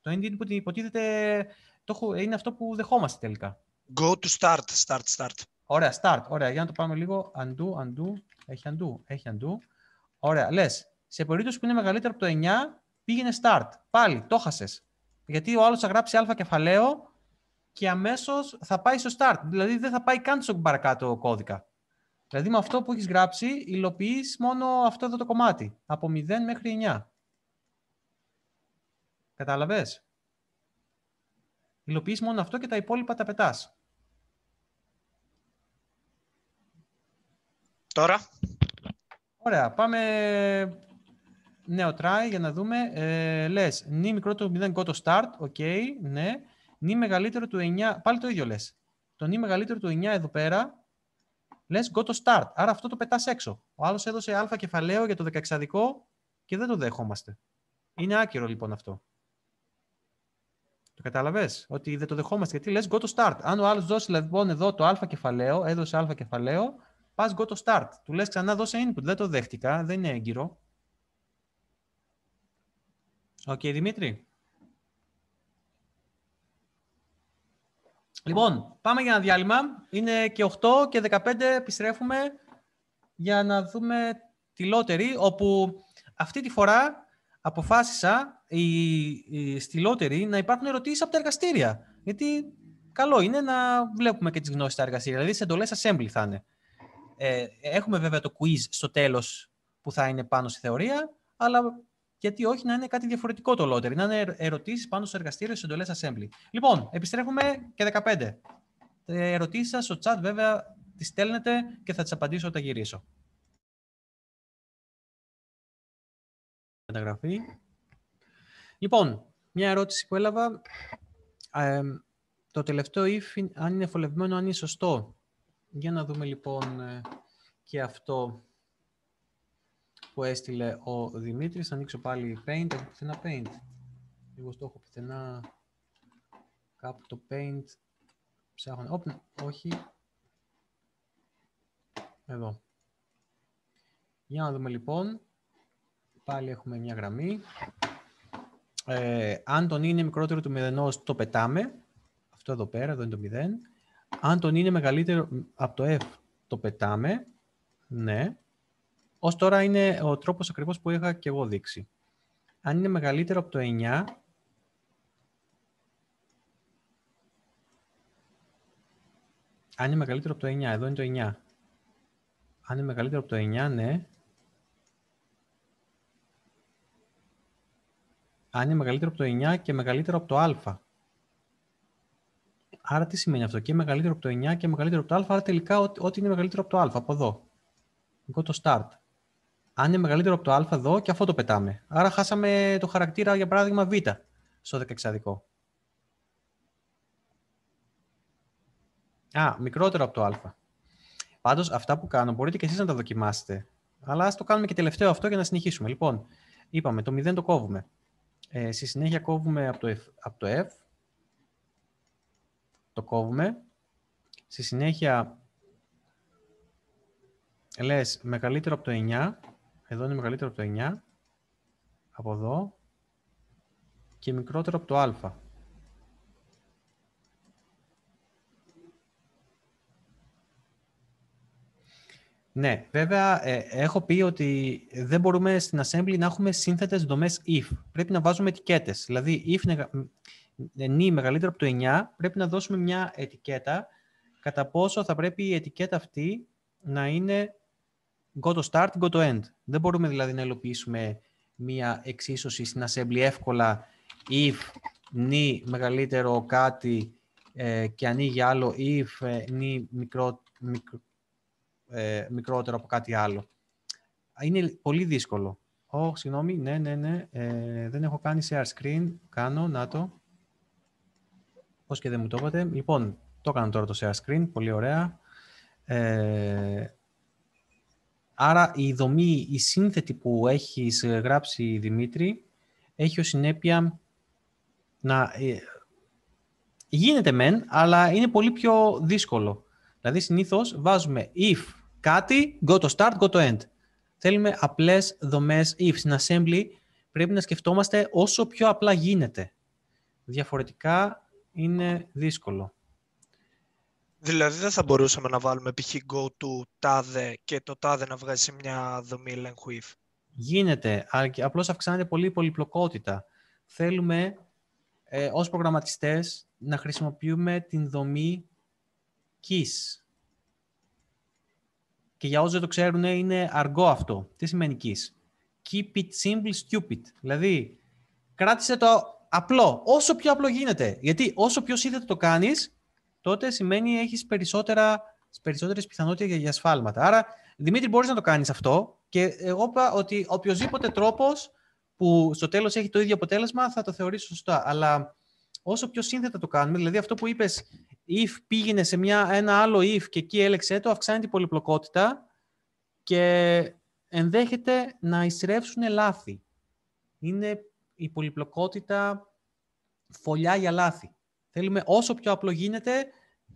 Speaker 1: Το end input υποτίθεται το, είναι αυτό που δεχόμαστε τελικά. Go to start, start, start. Ωραία, start. Ωραία, για να το πάμε λίγο. Undo, undo. Έχει undo, έχει undo. Ωραία, λες, Σε περίπτωση που είναι μεγαλύτερο από το 9, πήγαινε start. Πάλι, το χάσες. Γιατί ο άλλος θα γράψει α κεφαλαίο και αμέσως θα πάει στο start. Δηλαδή δεν θα πάει καν στον παρακάτω κώδικα. Δηλαδή με αυτό που έχεις γράψει, υλοποιείς μόνο αυτό εδώ το κομμάτι. Από 0 μέχρι 9. Κατάλαβε. Υλοποιείς μόνο αυτό και τα υπόλοιπα τα πετάς. Τώρα. Ωραία. Πάμε νέο try για να δούμε. Ε, λες, νη μικρό το 0 go start. Οκ, okay, ναι νη μεγαλύτερο του 9, πάλι το ίδιο λες. Το νη μεγαλύτερο του 9 εδώ πέρα, λες go to start. Άρα αυτό το πετάς έξω. Ο άλλος έδωσε α κεφαλαίο για το δεκαεξαδικό και δεν το δεχόμαστε. Είναι άκυρο λοιπόν αυτό. Το κατάλαβες ότι δεν το δεχόμαστε γιατί Λες, go to start. Αν ο άλλος δώσει λοιπόν εδώ το α κεφαλαίο, έδωσε α κεφαλαίο, πας go to start. Του λες ξανά δώσε input. Δεν το δέχτηκα, δεν είναι έγκυρο. Οκ, Δημήτρη. Λοιπόν, πάμε για ένα διάλειμμα. Είναι και 8 και 15 επιστρέφουμε για να δούμε τη λότερη, όπου αυτή τη φορά αποφάσισα η, η, στη λότερη να υπάρχουν ερωτήσεις από τα εργαστήρια. Γιατί καλό είναι να βλέπουμε και τις γνώσεις στα εργαστήρια. Δηλαδή, σε εντολές assembly θα είναι. Ε, έχουμε βέβαια το quiz στο τέλος που θα είναι πάνω στη θεωρία, αλλά γιατί όχι να είναι κάτι διαφορετικό το lottery, να είναι ε, ερωτήσεις πάνω στο εργαστήριο στι εντολές assembly. Λοιπόν, επιστρέφουμε και 15. ερωτήσεις σας στο chat, βέβαια, τις στέλνετε και θα τις απαντήσω όταν γυρίσω. Καταγραφή. Λοιπόν, μια ερώτηση που έλαβα. το τελευταίο if, αν είναι φολευμένο, αν είναι σωστό. Για να δούμε λοιπόν ε, και αυτό που έστειλε ο Δημήτρης. Ανοίξω πάλι Paint. Έχω πουθενά Paint. Εγώ το έχω πουθενά κάπου το Paint. Ψάχνω. Όχι. Εδώ. Για να δούμε λοιπόν. Πάλι έχουμε μια γραμμή. Ε, αν τον είναι μικρότερο του μηδενός το πετάμε. Αυτό εδώ πέρα, εδώ είναι το 0. Αν τον είναι μεγαλύτερο από το F, το πετάμε. Ναι. Ως τώρα είναι ο τρόπος ακριβώς που είχα και εγώ δείξει. Αν είναι μεγαλύτερο από το 9, Αν είναι μεγαλύτερο από το 9, εδώ είναι το 9. Αν είναι μεγαλύτερο από το 9, ναι. Αν είναι μεγαλύτερο από το 9 και μεγαλύτερο από το α. Άρα τι σημαίνει αυτό, και μεγαλύτερο από το 9 και μεγαλύτερο από το α, άρα τελικά ό,τι είναι μεγαλύτερο από το α, από εδώ. Εγώ το start αν είναι μεγαλύτερο από το α εδώ και αυτό το πετάμε. Άρα χάσαμε το χαρακτήρα, για παράδειγμα, β στο δεκαεξαδικό. Α, μικρότερο από το α. Πάντως, αυτά που κάνω μπορείτε και εσείς να τα δοκιμάσετε. Αλλά ας το κάνουμε και τελευταίο αυτό για να συνεχίσουμε. Λοιπόν, είπαμε, το 0 το κόβουμε. Ε, στη συνέχεια κόβουμε από το, F, το F. Το κόβουμε. Στη συνέχεια λες μεγαλύτερο από το 9 εδώ είναι μεγαλύτερο από το 9. Από εδώ. Και μικρότερο από το α. Ναι, βέβαια ε, έχω πει ότι δεν μπορούμε στην assembly να έχουμε σύνθετες δομές if. Πρέπει να βάζουμε ετικέτες. Δηλαδή, if είναι ε, μεγαλύτερο από το 9, πρέπει να δώσουμε μια ετικέτα κατά πόσο θα πρέπει η ετικέτα αυτή να είναι go to start, go to end. Δεν μπορούμε δηλαδή να υλοποιήσουμε μία εξίσωση στην assembly εύκολα if νη μεγαλύτερο κάτι ε, και ανοίγει άλλο if ε, μικρό, ε, μικρότερο από κάτι άλλο. Είναι πολύ δύσκολο. Ω, oh, συγγνώμη, ναι, ναι, ναι, ε, δεν έχω κάνει share screen. Κάνω, να το. Πώς και δεν μου το είπατε. Λοιπόν, το έκανα τώρα το share screen, πολύ ωραία. Ε, Άρα η δομή, η σύνθετη που έχεις ε, γράψει, Δημήτρη, έχει ως συνέπεια να... Ε, γίνεται μεν, αλλά είναι πολύ πιο δύσκολο. Δηλαδή συνήθως βάζουμε if κάτι, go to start, go to end. Θέλουμε απλές δομές if. Στην assembly πρέπει να σκεφτόμαστε όσο πιο απλά γίνεται. Διαφορετικά είναι δύσκολο.
Speaker 2: Δηλαδή δεν θα μπορούσαμε να βάλουμε π.χ. go to τάδε και το τάδε να βγάζει μια δομή ελέγχου if.
Speaker 1: Γίνεται, απλώς αυξάνεται πολύ η πολυπλοκότητα. Θέλουμε ε, ως προγραμματιστές να χρησιμοποιούμε την δομή keys. Και για όσοι δεν το ξέρουν είναι αργό αυτό. Τι σημαίνει keys. Keep it simple, stupid. Δηλαδή, κράτησε το απλό, όσο πιο απλό γίνεται. Γιατί όσο πιο σύνθετο το κάνεις, τότε σημαίνει έχεις περισσότερα, περισσότερες πιθανότητες για ασφάλματα. Άρα, Δημήτρη, μπορείς να το κάνεις αυτό και εγώ είπα ότι οποιοδήποτε τρόπος που στο τέλος έχει το ίδιο αποτέλεσμα θα το θεωρήσω σωστά. Αλλά όσο πιο σύνθετα το κάνουμε, δηλαδή αυτό που είπες, if πήγαινε σε μια, ένα άλλο if και εκεί έλεξε το, αυξάνει την πολυπλοκότητα και ενδέχεται να εισρεύσουν λάθη. Είναι η πολυπλοκότητα φωλιά για λάθη. Θέλουμε όσο πιο απλό γίνεται,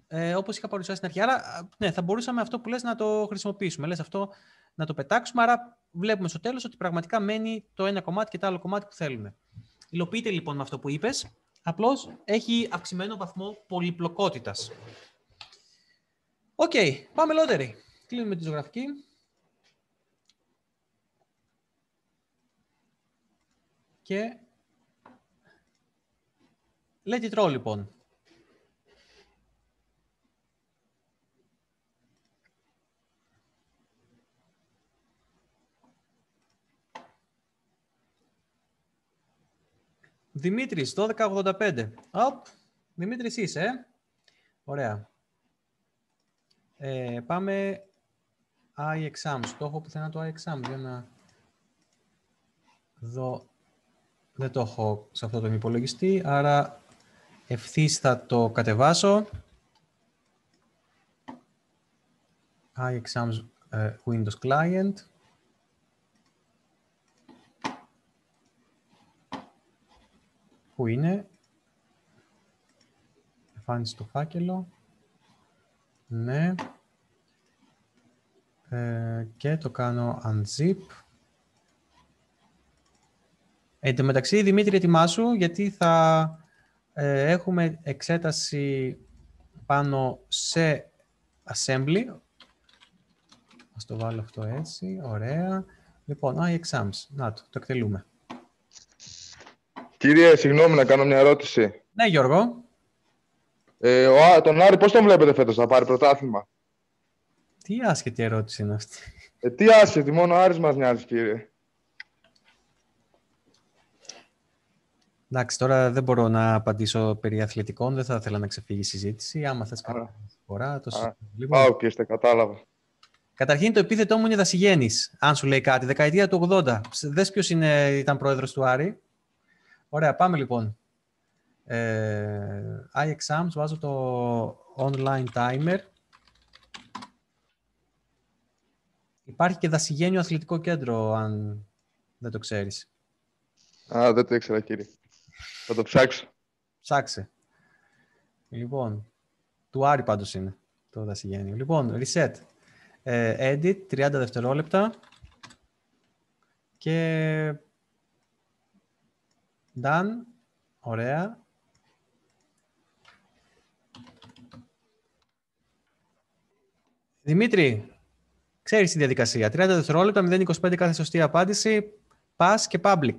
Speaker 1: ε, όπως είχα παρουσιάσει στην αρχή. Άρα, ναι, θα μπορούσαμε αυτό που λες να το χρησιμοποιήσουμε. Λες αυτό να το πετάξουμε, άρα βλέπουμε στο τέλος ότι πραγματικά μένει το ένα κομμάτι και το άλλο κομμάτι που θέλουμε. Υλοποιείται λοιπόν με αυτό που είπες, απλώς έχει αυξημένο βαθμό πολυπλοκότητας. Οκ, πάμε λότερη. Κλείνουμε τη ζωγραφική. Και Let it roll, λοιπόν. Δημήτρης, 1285. Οπ, Δημήτρης είσαι, ε. Ωραία. Ε, πάμε iExams. Το έχω πουθενά το iExams για να Δεν το έχω σε αυτόν τον υπολογιστή, άρα Ευθύς θα το κατεβάσω. iExams uh, ε, Windows Client. Πού είναι. Εμφάνιση το φάκελο. Ναι. Ε, και το κάνω unzip. Εν τω μεταξύ, Δημήτρη, ετοιμάσου, γιατί θα ε, έχουμε εξέταση πάνω σε assembly. Ας το βάλω αυτό έτσι, ωραία. Λοιπόν, α, exams. Να το, το εκτελούμε.
Speaker 2: Κύριε, συγγνώμη να κάνω μια ερώτηση.
Speaker 1: Ναι, Γιώργο.
Speaker 2: Ε, ο, τον Άρη πώς τον βλέπετε φέτος, θα πάρει πρωτάθλημα.
Speaker 1: Τι άσχετη ερώτηση είναι αυτή. Ε, τι
Speaker 2: άσχετη, μόνο ο Άρης μας νοιάζει, κύριε.
Speaker 1: Εντάξει, τώρα δεν μπορώ να απαντήσω περί αθλητικών, δεν θα ήθελα να ξεφύγει η συζήτηση. Άμα θες κάποια φορά, το Πάω
Speaker 2: και είστε, κατάλαβα.
Speaker 1: Καταρχήν το επίθετό μου είναι δασιγέννη, αν σου λέει κάτι. Δεκαετία του 80. Δες ποιος ήταν πρόεδρος του Άρη. Ωραία, πάμε λοιπόν. Ε, iExams, βάζω το online timer. Υπάρχει και δασιγένιο αθλητικό κέντρο, αν δεν το ξέρεις.
Speaker 2: Α, δεν το ήξερα, κύριε. Θα το ψάξω.
Speaker 1: Ψάξε. Λοιπόν, του Άρη πάντως είναι το δασιγένιο. Λοιπόν, reset. Ε, edit, 30 δευτερόλεπτα. Και done. Ωραία. Δημήτρη, ξέρεις τη διαδικασία. 30 δευτερόλεπτα, 0,25 κάθε σωστή απάντηση. Pass και public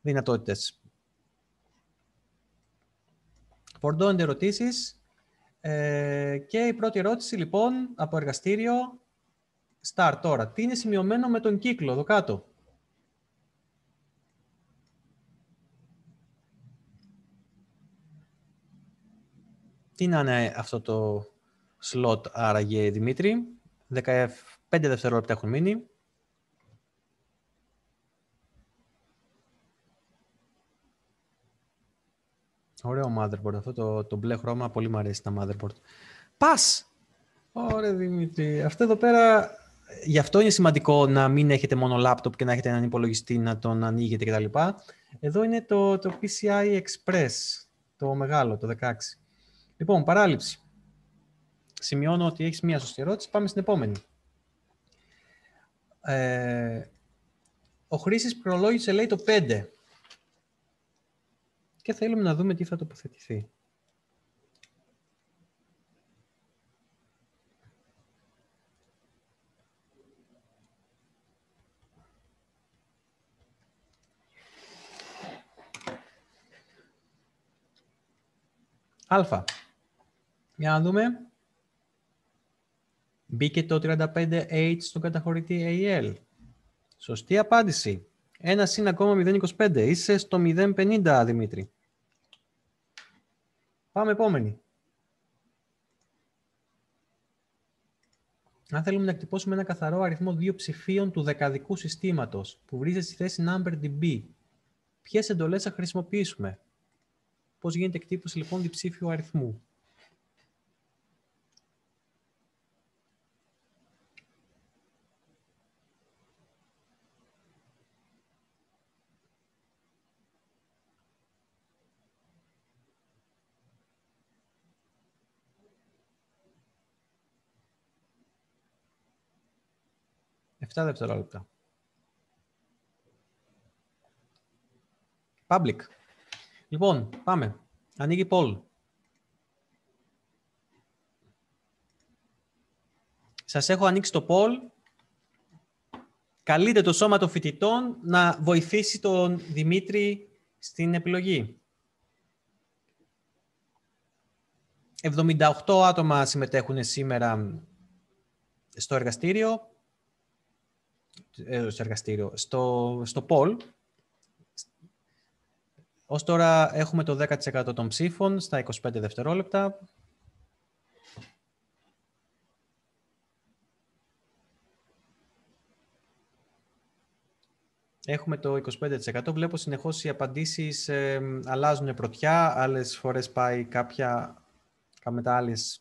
Speaker 1: δυνατότητες. Φορτώνονται ερωτήσεις. Ε, και η πρώτη ερώτηση λοιπόν από εργαστήριο. Start τώρα. Τι είναι σημειωμένο με τον κύκλο εδώ κάτω. Τι να είναι αυτό το slot άραγε, Δημήτρη. 15 δευτερόλεπτα έχουν μείνει. Ωραίο motherboard. Αυτό το, το μπλε χρώμα πολύ μου αρέσει τα motherboard. Πας! Ωραία, Δημήτρη. Αυτό εδώ πέρα. Γι' αυτό είναι σημαντικό να μην έχετε μόνο λάπτοπ και να έχετε έναν υπολογιστή να τον ανοίγετε κτλ. Εδώ είναι το, το PCI Express, το μεγάλο, το 16. Λοιπόν, παράληψη. Σημειώνω ότι έχεις μία σωστή ερώτηση. Πάμε στην επόμενη. Ε, ο Χρήσης προλόγησε λέει το 5 και θέλουμε να δούμε τι θα τοποθετηθεί. Α. Για να δούμε. Μπήκε το 35H στον καταχωρητή AL. Σωστή απάντηση. Ένας συν ακόμα 0,25. Είσαι στο 0,50, Δημήτρη. Πάμε επόμενη. Αν θέλουμε να εκτυπώσουμε ένα καθαρό αριθμό δύο ψηφίων του δεκαδικού συστήματος που βρίσκεται στη θέση number db, ποιες εντολές θα χρησιμοποιήσουμε. Πώς γίνεται εκτύπωση λοιπόν διψήφιου αριθμού. 7 δευτερόλεπτα. Public. Λοιπόν, πάμε. Ανοίγει poll. Σας έχω ανοίξει το poll. Καλείτε το σώμα των φοιτητών να βοηθήσει τον Δημήτρη στην επιλογή. 78 άτομα συμμετέχουν σήμερα στο εργαστήριο στο εργαστήριο. Στο, στο poll, ως τώρα έχουμε το 10% των ψήφων στα 25 δευτερόλεπτα. Έχουμε το 25%. Βλέπω συνεχώς οι απαντήσεις ε, αλλάζουν πρωτιά, άλλες φορές πάει κάποια, μετά άλλες,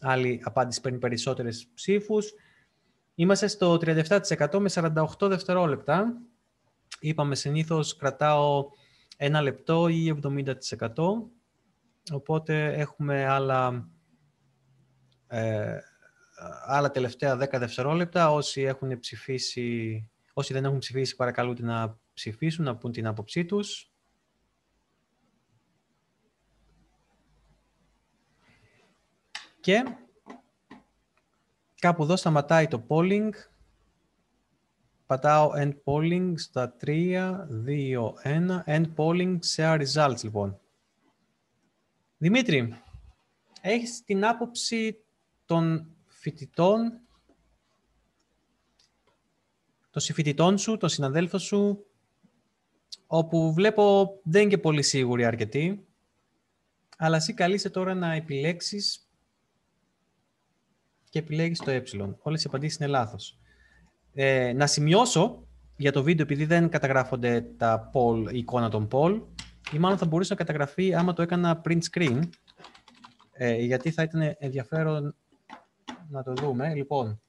Speaker 1: άλλη απάντηση παίρνει περισσότερες ψήφους. Είμαστε στο 37% με 48 δευτερόλεπτα. Είπαμε συνήθως κρατάω ένα λεπτό ή 70%. Οπότε έχουμε άλλα, ε, άλλα τελευταία 10 δευτερόλεπτα. Όσοι, έχουν ψηφίσει, όσοι δεν έχουν ψηφίσει παρακαλούνται να ψηφίσουν, να πούν την άποψή τους. Και Κάπου εδώ σταματάει το polling. Πατάω end polling στα 3, 2, 1. End polling, share results λοιπόν. Δημήτρη, έχεις την άποψη των φοιτητών, των συμφοιτητών σου, των συναδέλφων σου, όπου βλέπω δεν είναι και πολύ σίγουροι αρκετοί, αλλά εσύ καλείσαι τώρα να επιλέξεις και επιλέγεις το ε. Όλες οι απαντήσεις είναι λάθος. Ε, να σημειώσω για το βίντεο, επειδή δεν καταγράφονται τα poll, η εικόνα των poll, ή μάλλον θα μπορούσε να καταγραφεί άμα το έκανα print screen, ε, γιατί θα ήταν ενδιαφέρον να το δούμε. Λοιπόν,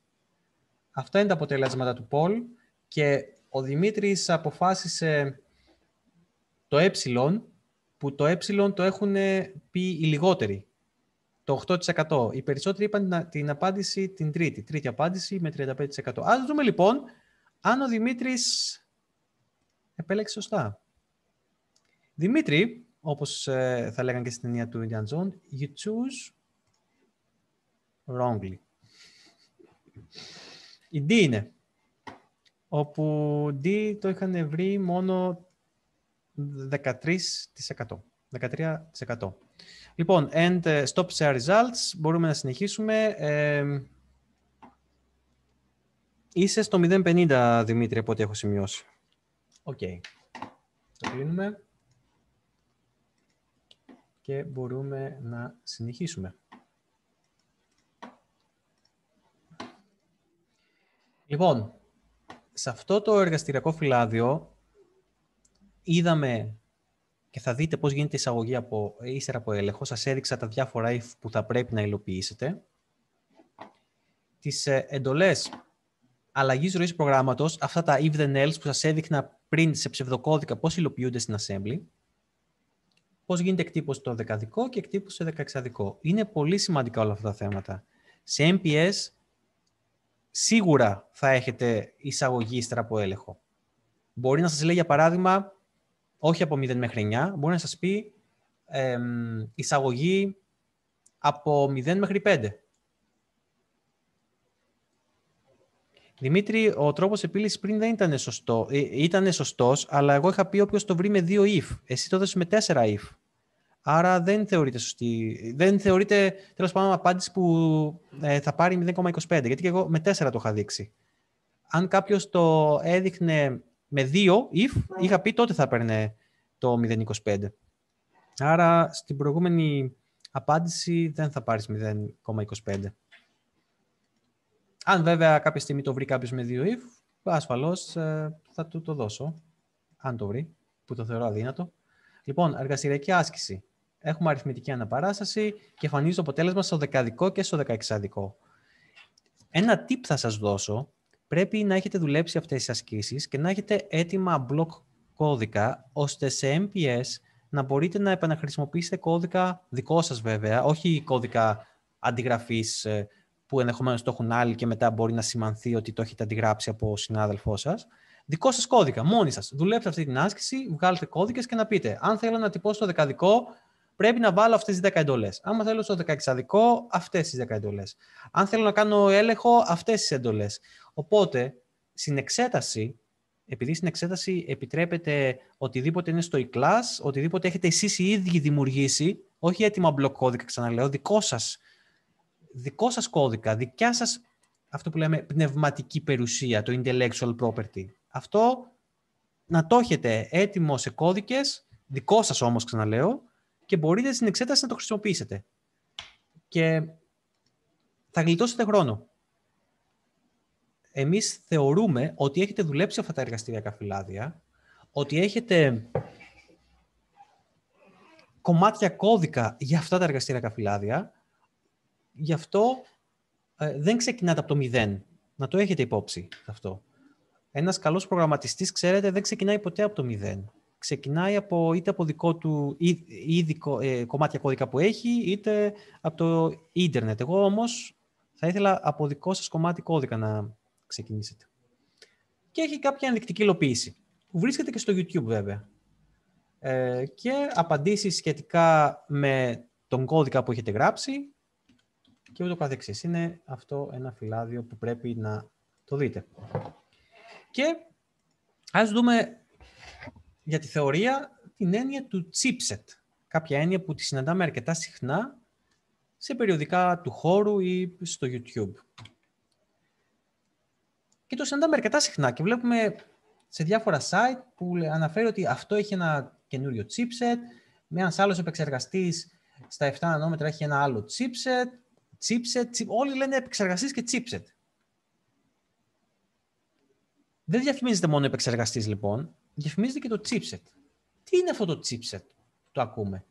Speaker 1: αυτά είναι τα αποτελέσματα του poll και ο Δημήτρης αποφάσισε το ε, που το ε το έχουν πει οι λιγότεροι το 8%. Οι περισσότεροι είπαν την απάντηση την τρίτη. Τρίτη απάντηση με 35%. Ας δούμε λοιπόν αν ο Δημήτρης επέλεξε σωστά. Δημήτρη, όπως ε, θα λέγανε και στην ταινία του Indian Τζον, you choose wrongly. Η D είναι. Όπου D το είχαν βρει μόνο 13%. 13%. Λοιπόν, end, ε, stop share results, μπορούμε να συνεχίσουμε. Ε, είσαι στο 0.50, Δημήτρη, από ό,τι έχω σημειώσει. Οκ. Okay. Το κλείνουμε. Και μπορούμε να συνεχίσουμε. Λοιπόν, σε αυτό το εργαστηριακό φυλάδιο είδαμε και θα δείτε πώς γίνεται η εισαγωγή από, ύστερα από έλεγχο. Σας έδειξα τα διάφορα if που θα πρέπει να υλοποιήσετε. Τις ε, εντολές αλλαγής ροής προγράμματος, αυτά τα if then else που σας έδειχνα πριν σε ψευδοκώδικα πώς υλοποιούνται στην assembly. Πώς γίνεται εκτύπωση στο δεκαδικό και εκτύπωση στο δεκαεξαδικό. Είναι πολύ σημαντικά όλα αυτά τα θέματα. Σε MPS σίγουρα θα έχετε εισαγωγή ύστερα από έλεγχο. Μπορεί να σας λέει για παράδειγμα όχι από 0 μέχρι 9, μπορεί να σας πει ε, εισαγωγή από 0 μέχρι 5. Δημήτρη, ο τρόπος επίλυσης πριν δεν ήταν σωστό. Ε, ήταν σωστός, αλλά εγώ είχα πει όποιος το βρει με δύο if. Εσύ το δώσει με τέσσερα if. Άρα δεν θεωρείται σωστή. Δεν θεωρείται τέλος πάντων απάντηση που ε, θα πάρει 0,25. Γιατί και εγώ με 4 το είχα δείξει. Αν κάποιος το έδειχνε με δύο if ναι. είχα πει τότε θα έπαιρνε το 0,25. Άρα στην προηγούμενη απάντηση δεν θα πάρεις 0,25. Αν βέβαια κάποια στιγμή το βρει κάποιος με δύο if, ασφαλώς ε, θα του το δώσω, αν το βρει, που το θεωρώ αδύνατο. Λοιπόν, εργασιακή άσκηση. Έχουμε αριθμητική αναπαράσταση και εμφανίζει το αποτέλεσμα στο δεκαδικό και στο δεκαεξαδικό. Ένα tip θα σας δώσω πρέπει να έχετε δουλέψει αυτές τις ασκήσεις και να έχετε έτοιμα μπλοκ κώδικα, ώστε σε MPS να μπορείτε να επαναχρησιμοποιήσετε κώδικα δικό σας βέβαια, όχι κώδικα αντιγραφής ε, που ενδεχομένως το έχουν άλλοι και μετά μπορεί να σημανθεί ότι το έχετε αντιγράψει από συνάδελφό σας. Δικό σας κώδικα, μόνοι σας. Δουλέψτε αυτή την άσκηση, βγάλετε κώδικες και να πείτε αν θέλω να τυπώσω το δεκαδικό πρέπει να βάλω αυτές τις 10 εντολές. Άμα θέλω στο 16 αδικό, αυτές τις 10 εντολές. Αν θέλω να κάνω έλεγχο, αυτές τις εντολές. Οπότε στην εξέταση, επειδή στην εξέταση επιτρέπεται οτιδήποτε είναι στο e-class, οτιδήποτε έχετε εσείς οι ίδιοι δημιουργήσει, όχι έτοιμα μπλοκ κώδικα, ξαναλέω, δικό σας δικό σας κώδικα, δικιά σας αυτό που λέμε πνευματική περιουσία, το intellectual property. Αυτό να το έχετε έτοιμο σε κώδικες, δικό σας όμως ξαναλέω, και μπορείτε στην εξέταση να το χρησιμοποιήσετε. Και θα γλιτώσετε χρόνο. Εμείς θεωρούμε ότι έχετε δουλέψει αυτά τα εργαστήρια φυλάδια, ότι έχετε κομμάτια κώδικα για αυτά τα εργαστήρια φυλάδια, γι' αυτό ε, δεν ξεκινάτε από το μηδέν. Να το έχετε υπόψη αυτό. Ένας καλός προγραμματιστής, ξέρετε, δεν ξεκινάει ποτέ από το μηδέν ξεκινάει από, είτε από δικό του ήδη ε, κομμάτια κώδικα που έχει, είτε από το ίντερνετ. Εγώ όμως θα ήθελα από δικό σας κομμάτι κώδικα να ξεκινήσετε. Και έχει κάποια ενδεικτική υλοποίηση, που βρίσκεται και στο YouTube βέβαια. Ε, και απαντήσεις σχετικά με τον κώδικα που έχετε γράψει και ούτω καθεξής. Είναι αυτό ένα φυλάδιο που πρέπει να το δείτε. Και ας δούμε για τη θεωρία την έννοια του chipset. Κάποια έννοια που τη συναντάμε αρκετά συχνά σε περιοδικά του χώρου ή στο YouTube. Και το συναντάμε αρκετά συχνά και βλέπουμε σε διάφορα site που αναφέρει ότι αυτό έχει ένα καινούριο chipset, με ένας άλλος επεξεργαστής στα 7 νανόμετρα έχει ένα άλλο chipset, chipset, όλοι λένε επεξεργαστής και chipset. Δεν διαφημίζεται μόνο επεξεργαστής λοιπόν, διαφημίζεται και το chipset. Τι είναι αυτό το chipset που το ακούμε.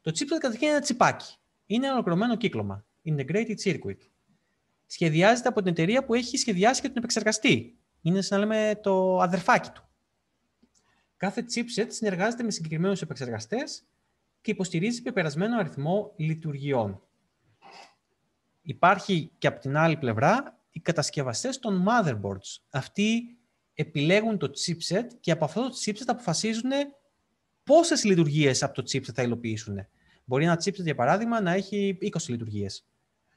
Speaker 1: Το chipset καταρχήν είναι ένα τσιπάκι. Είναι ένα ολοκληρωμένο κύκλωμα. Integrated circuit. Σχεδιάζεται από την εταιρεία που έχει σχεδιάσει και τον επεξεργαστή. Είναι σαν να λέμε το αδερφάκι του. Κάθε chipset συνεργάζεται με συγκεκριμένους επεξεργαστές και υποστηρίζει πεπερασμένο αριθμό λειτουργιών. Υπάρχει και από την άλλη πλευρά οι κατασκευαστές των motherboards. Αυτοί επιλέγουν το chipset και από αυτό το chipset αποφασίζουν πόσες λειτουργίες από το chipset θα υλοποιήσουν. Μπορεί ένα chipset, για παράδειγμα, να έχει 20 λειτουργίε.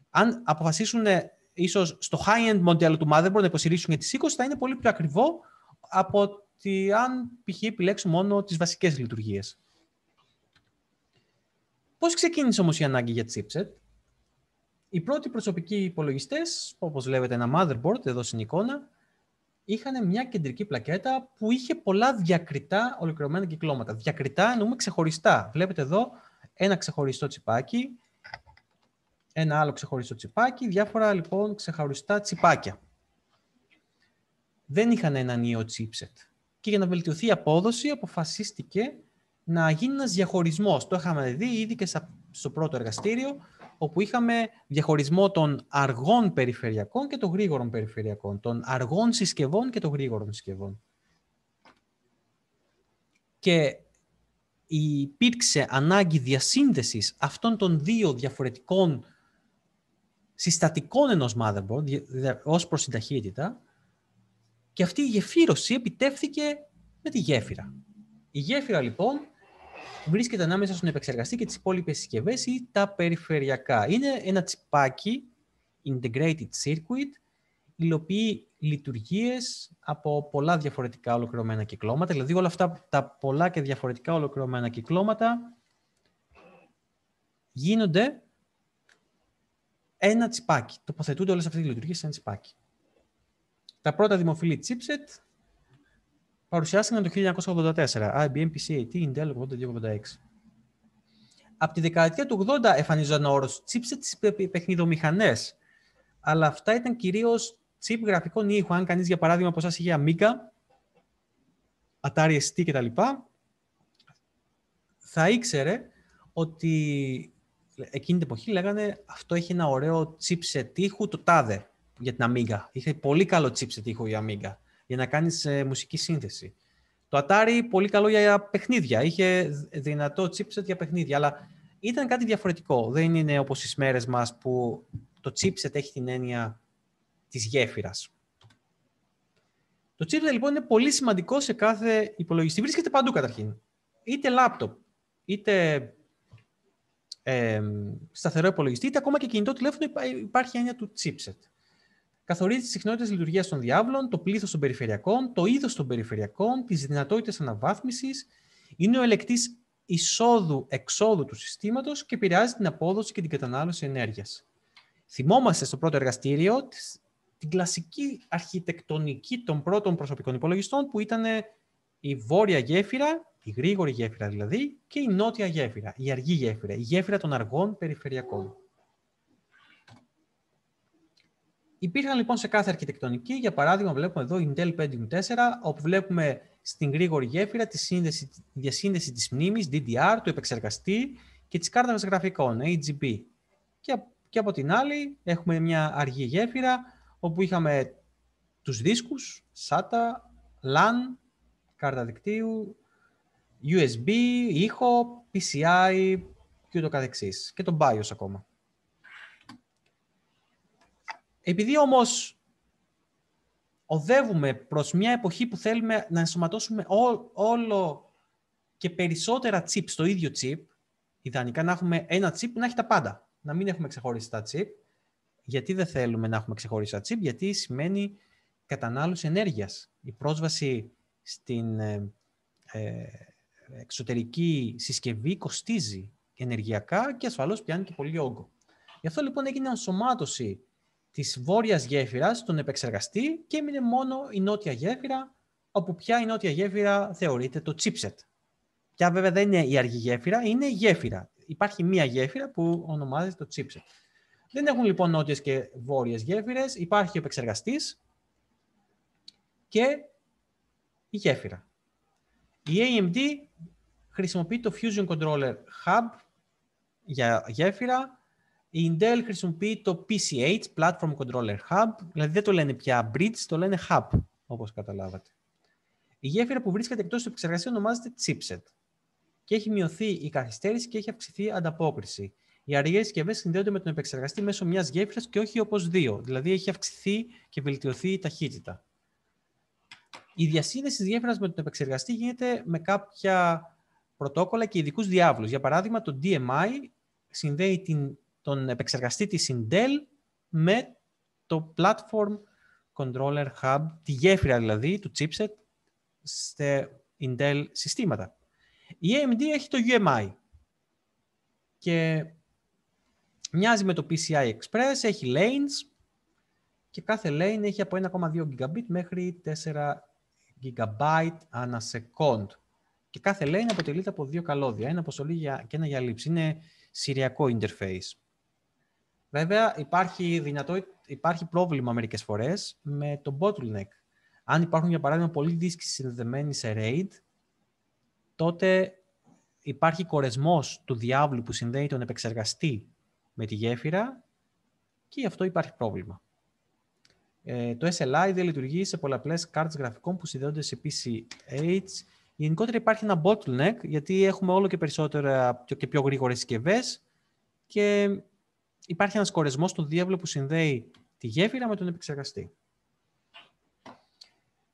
Speaker 1: Αν αποφασίσουν ίσως στο high-end μοντέλο του motherboard να υποστηρίξουν και τι 20, θα είναι πολύ πιο ακριβό από ότι αν π.χ. επιλέξουν μόνο τις βασικές λειτουργίες. Πώς ξεκίνησε όμως η ανάγκη για chipset, οι πρώτοι προσωπικοί υπολογιστές, όπως βλέπετε ένα motherboard, εδώ στην εικόνα, είχαν μια κεντρική πλακέτα που είχε πολλά διακριτά ολοκληρωμένα κυκλώματα. Διακριτά εννοούμε ξεχωριστά. Βλέπετε εδώ ένα ξεχωριστό τσιπάκι, ένα άλλο ξεχωριστό τσιπάκι, διάφορα λοιπόν ξεχωριστά τσιπάκια. Δεν είχαν έναν ιό chipset. Και για να βελτιωθεί η απόδοση αποφασίστηκε να γίνει ένας διαχωρισμός. Το είχαμε δει ήδη και στο πρώτο εργαστήριο όπου είχαμε διαχωρισμό των αργών περιφερειακών και των γρήγορων περιφερειακών, των αργών συσκευών και των γρήγορων συσκευών. Και υπήρξε ανάγκη διασύνδεσης αυτών των δύο διαφορετικών συστατικών ενός motherboard ως προς την ταχύτητα και αυτή η γεφύρωση επιτεύθηκε με τη γέφυρα. Η γέφυρα λοιπόν βρίσκεται ανάμεσα στον επεξεργαστή και τις υπόλοιπες συσκευές ή τα περιφερειακά. Είναι ένα τσιπάκι, integrated circuit, υλοποιεί λειτουργίες από πολλά διαφορετικά ολοκληρωμένα κυκλώματα, δηλαδή όλα αυτά τα πολλά και διαφορετικά ολοκληρωμένα κυκλώματα γίνονται ένα τσιπάκι. Τοποθετούνται όλες αυτές οι λειτουργίες σε ένα τσιπάκι. Τα πρώτα δημοφιλή chipset παρουσιάστηκαν το 1984, IBM PC-AT, Intel 8286. Από τη δεκαετία του 80 εμφανίζονταν ο τσίπσε chipset στις παιχνιδομηχανές, αλλά αυτά ήταν κυρίως chip γραφικών ήχου. Αν κανείς, για παράδειγμα, από εσάς είχε Amiga, Atari ST κτλ, θα ήξερε ότι εκείνη την εποχή λέγανε αυτό έχει ένα ωραίο chipset ήχου, το τάδε για την Amiga. Είχε πολύ καλό chipset ήχου η Amiga για να κάνεις ε, μουσική σύνθεση. Το Atari πολύ καλό για παιχνίδια. Είχε δυνατό chipset για παιχνίδια, αλλά ήταν κάτι διαφορετικό. Δεν είναι όπως στις μέρες μας που το chipset έχει την έννοια της γέφυρας. Το chipset λοιπόν είναι πολύ σημαντικό σε κάθε υπολογιστή. Βρίσκεται παντού καταρχήν. Είτε λάπτοπ, είτε ε, σταθερό υπολογιστή, είτε ακόμα και κινητό τηλέφωνο υπάρχει έννοια του chipset. Καθορίζει τις συχνότητες λειτουργίας των διάβλων, το πλήθος των περιφερειακών, το είδος των περιφερειακών, τις δυνατότητες αναβάθμισης. Είναι ο ελεκτής εισόδου-εξόδου του συστήματος και επηρεάζει την απόδοση και την κατανάλωση ενέργειας. Θυμόμαστε στο πρώτο εργαστήριο την κλασική αρχιτεκτονική των πρώτων προσωπικών υπολογιστών που ήταν η βόρεια γέφυρα, η γρήγορη γέφυρα δηλαδή, και η νότια γέφυρα, η αργή γέφυρα, η γέφυρα των αργών περιφερειακών. Υπήρχαν λοιπόν σε κάθε αρχιτεκτονική, για παράδειγμα βλέπουμε εδώ Intel Pentium 4, όπου βλέπουμε στην γρήγορη γέφυρα τη σύνδεση, τη διασύνδεση της μνήμης DDR, του επεξεργαστή και της κάρτας γραφικών AGP. Και, και από την άλλη έχουμε μια αργή γέφυρα όπου είχαμε τους δίσκους, SATA, LAN, κάρτα δικτύου, USB, ήχο, e PCI και ούτω καθεξής. Και το BIOS ακόμα. Επειδή όμως οδεύουμε προς μια εποχή που θέλουμε να ενσωματώσουμε όλο και περισσότερα τσίπ στο ίδιο τσίπ, ιδανικά να έχουμε ένα που να έχει τα πάντα. Να μην έχουμε ξεχωριστά τσίπ. Γιατί δεν θέλουμε να έχουμε ξεχωριστά τσίπ, γιατί σημαίνει κατανάλωση ενέργειας. Η πρόσβαση στην ε, ε, εξωτερική συσκευή κοστίζει ενεργειακά και ασφαλώς πιάνει και πολύ όγκο. Γι' αυτό λοιπόν έγινε ενσωμάτωση της βόρειας γέφυρας τον επεξεργαστή και έμεινε μόνο η νότια γέφυρα, όπου πια η νότια γέφυρα θεωρείται το chipset. Πια βέβαια δεν είναι η αργή γέφυρα, είναι η γέφυρα. Υπάρχει μία γέφυρα που ονομάζεται το chipset. Δεν έχουν λοιπόν νότιες και βόρειες γέφυρες, υπάρχει ο επεξεργαστής και η γέφυρα. Η AMD χρησιμοποιεί το Fusion Controller Hub για γέφυρα, η Intel χρησιμοποιεί το PCH, Platform Controller Hub, δηλαδή δεν το λένε πια bridge, το λένε hub, όπως καταλάβατε. Η γέφυρα που βρίσκεται εκτός του επεξεργασίας ονομάζεται chipset και έχει μειωθεί η καθυστέρηση και έχει αυξηθεί η ανταπόκριση. Οι αργές συσκευές συνδέονται με τον επεξεργαστή μέσω μιας γέφυρας και όχι όπως δύο. Δηλαδή έχει αυξηθεί και βελτιωθεί η ταχύτητα. Η διασύνδεση της γέφυρας με τον επεξεργαστή γίνεται με κάποια πρωτόκολλα και ειδικούς διάβλους. Για παράδειγμα, το DMI συνδέει την τον επεξεργαστή της Intel με το Platform Controller Hub, τη γέφυρα δηλαδή του chipset σε Intel συστήματα. Η AMD έχει το UMI και μοιάζει με το PCI Express, έχει lanes και κάθε lane έχει από 1,2 gigabit μέχρι 4 gigabyte ανά second. Και κάθε lane αποτελείται από δύο καλώδια, ένα αποστολή και ένα για λήψη. Είναι σηριακό interface. Βέβαια, υπάρχει, δυνατό, υπάρχει πρόβλημα μερικές φορές με το bottleneck. Αν υπάρχουν, για παράδειγμα, πολλοί δίσκοι συνδεδεμένοι σε RAID, τότε υπάρχει κορεσμός του διάβλου που συνδέει τον επεξεργαστή με τη γέφυρα και γι' αυτό υπάρχει πρόβλημα. Ε, το SLI δεν λειτουργεί σε πολλαπλές κάρτες γραφικών που συνδέονται σε PCH. Γενικότερα υπάρχει ένα bottleneck γιατί έχουμε όλο και περισσότερα και πιο γρήγορες συσκευές και υπάρχει ένας κορεσμός του διάβλου που συνδέει τη γέφυρα με τον επεξεργαστή.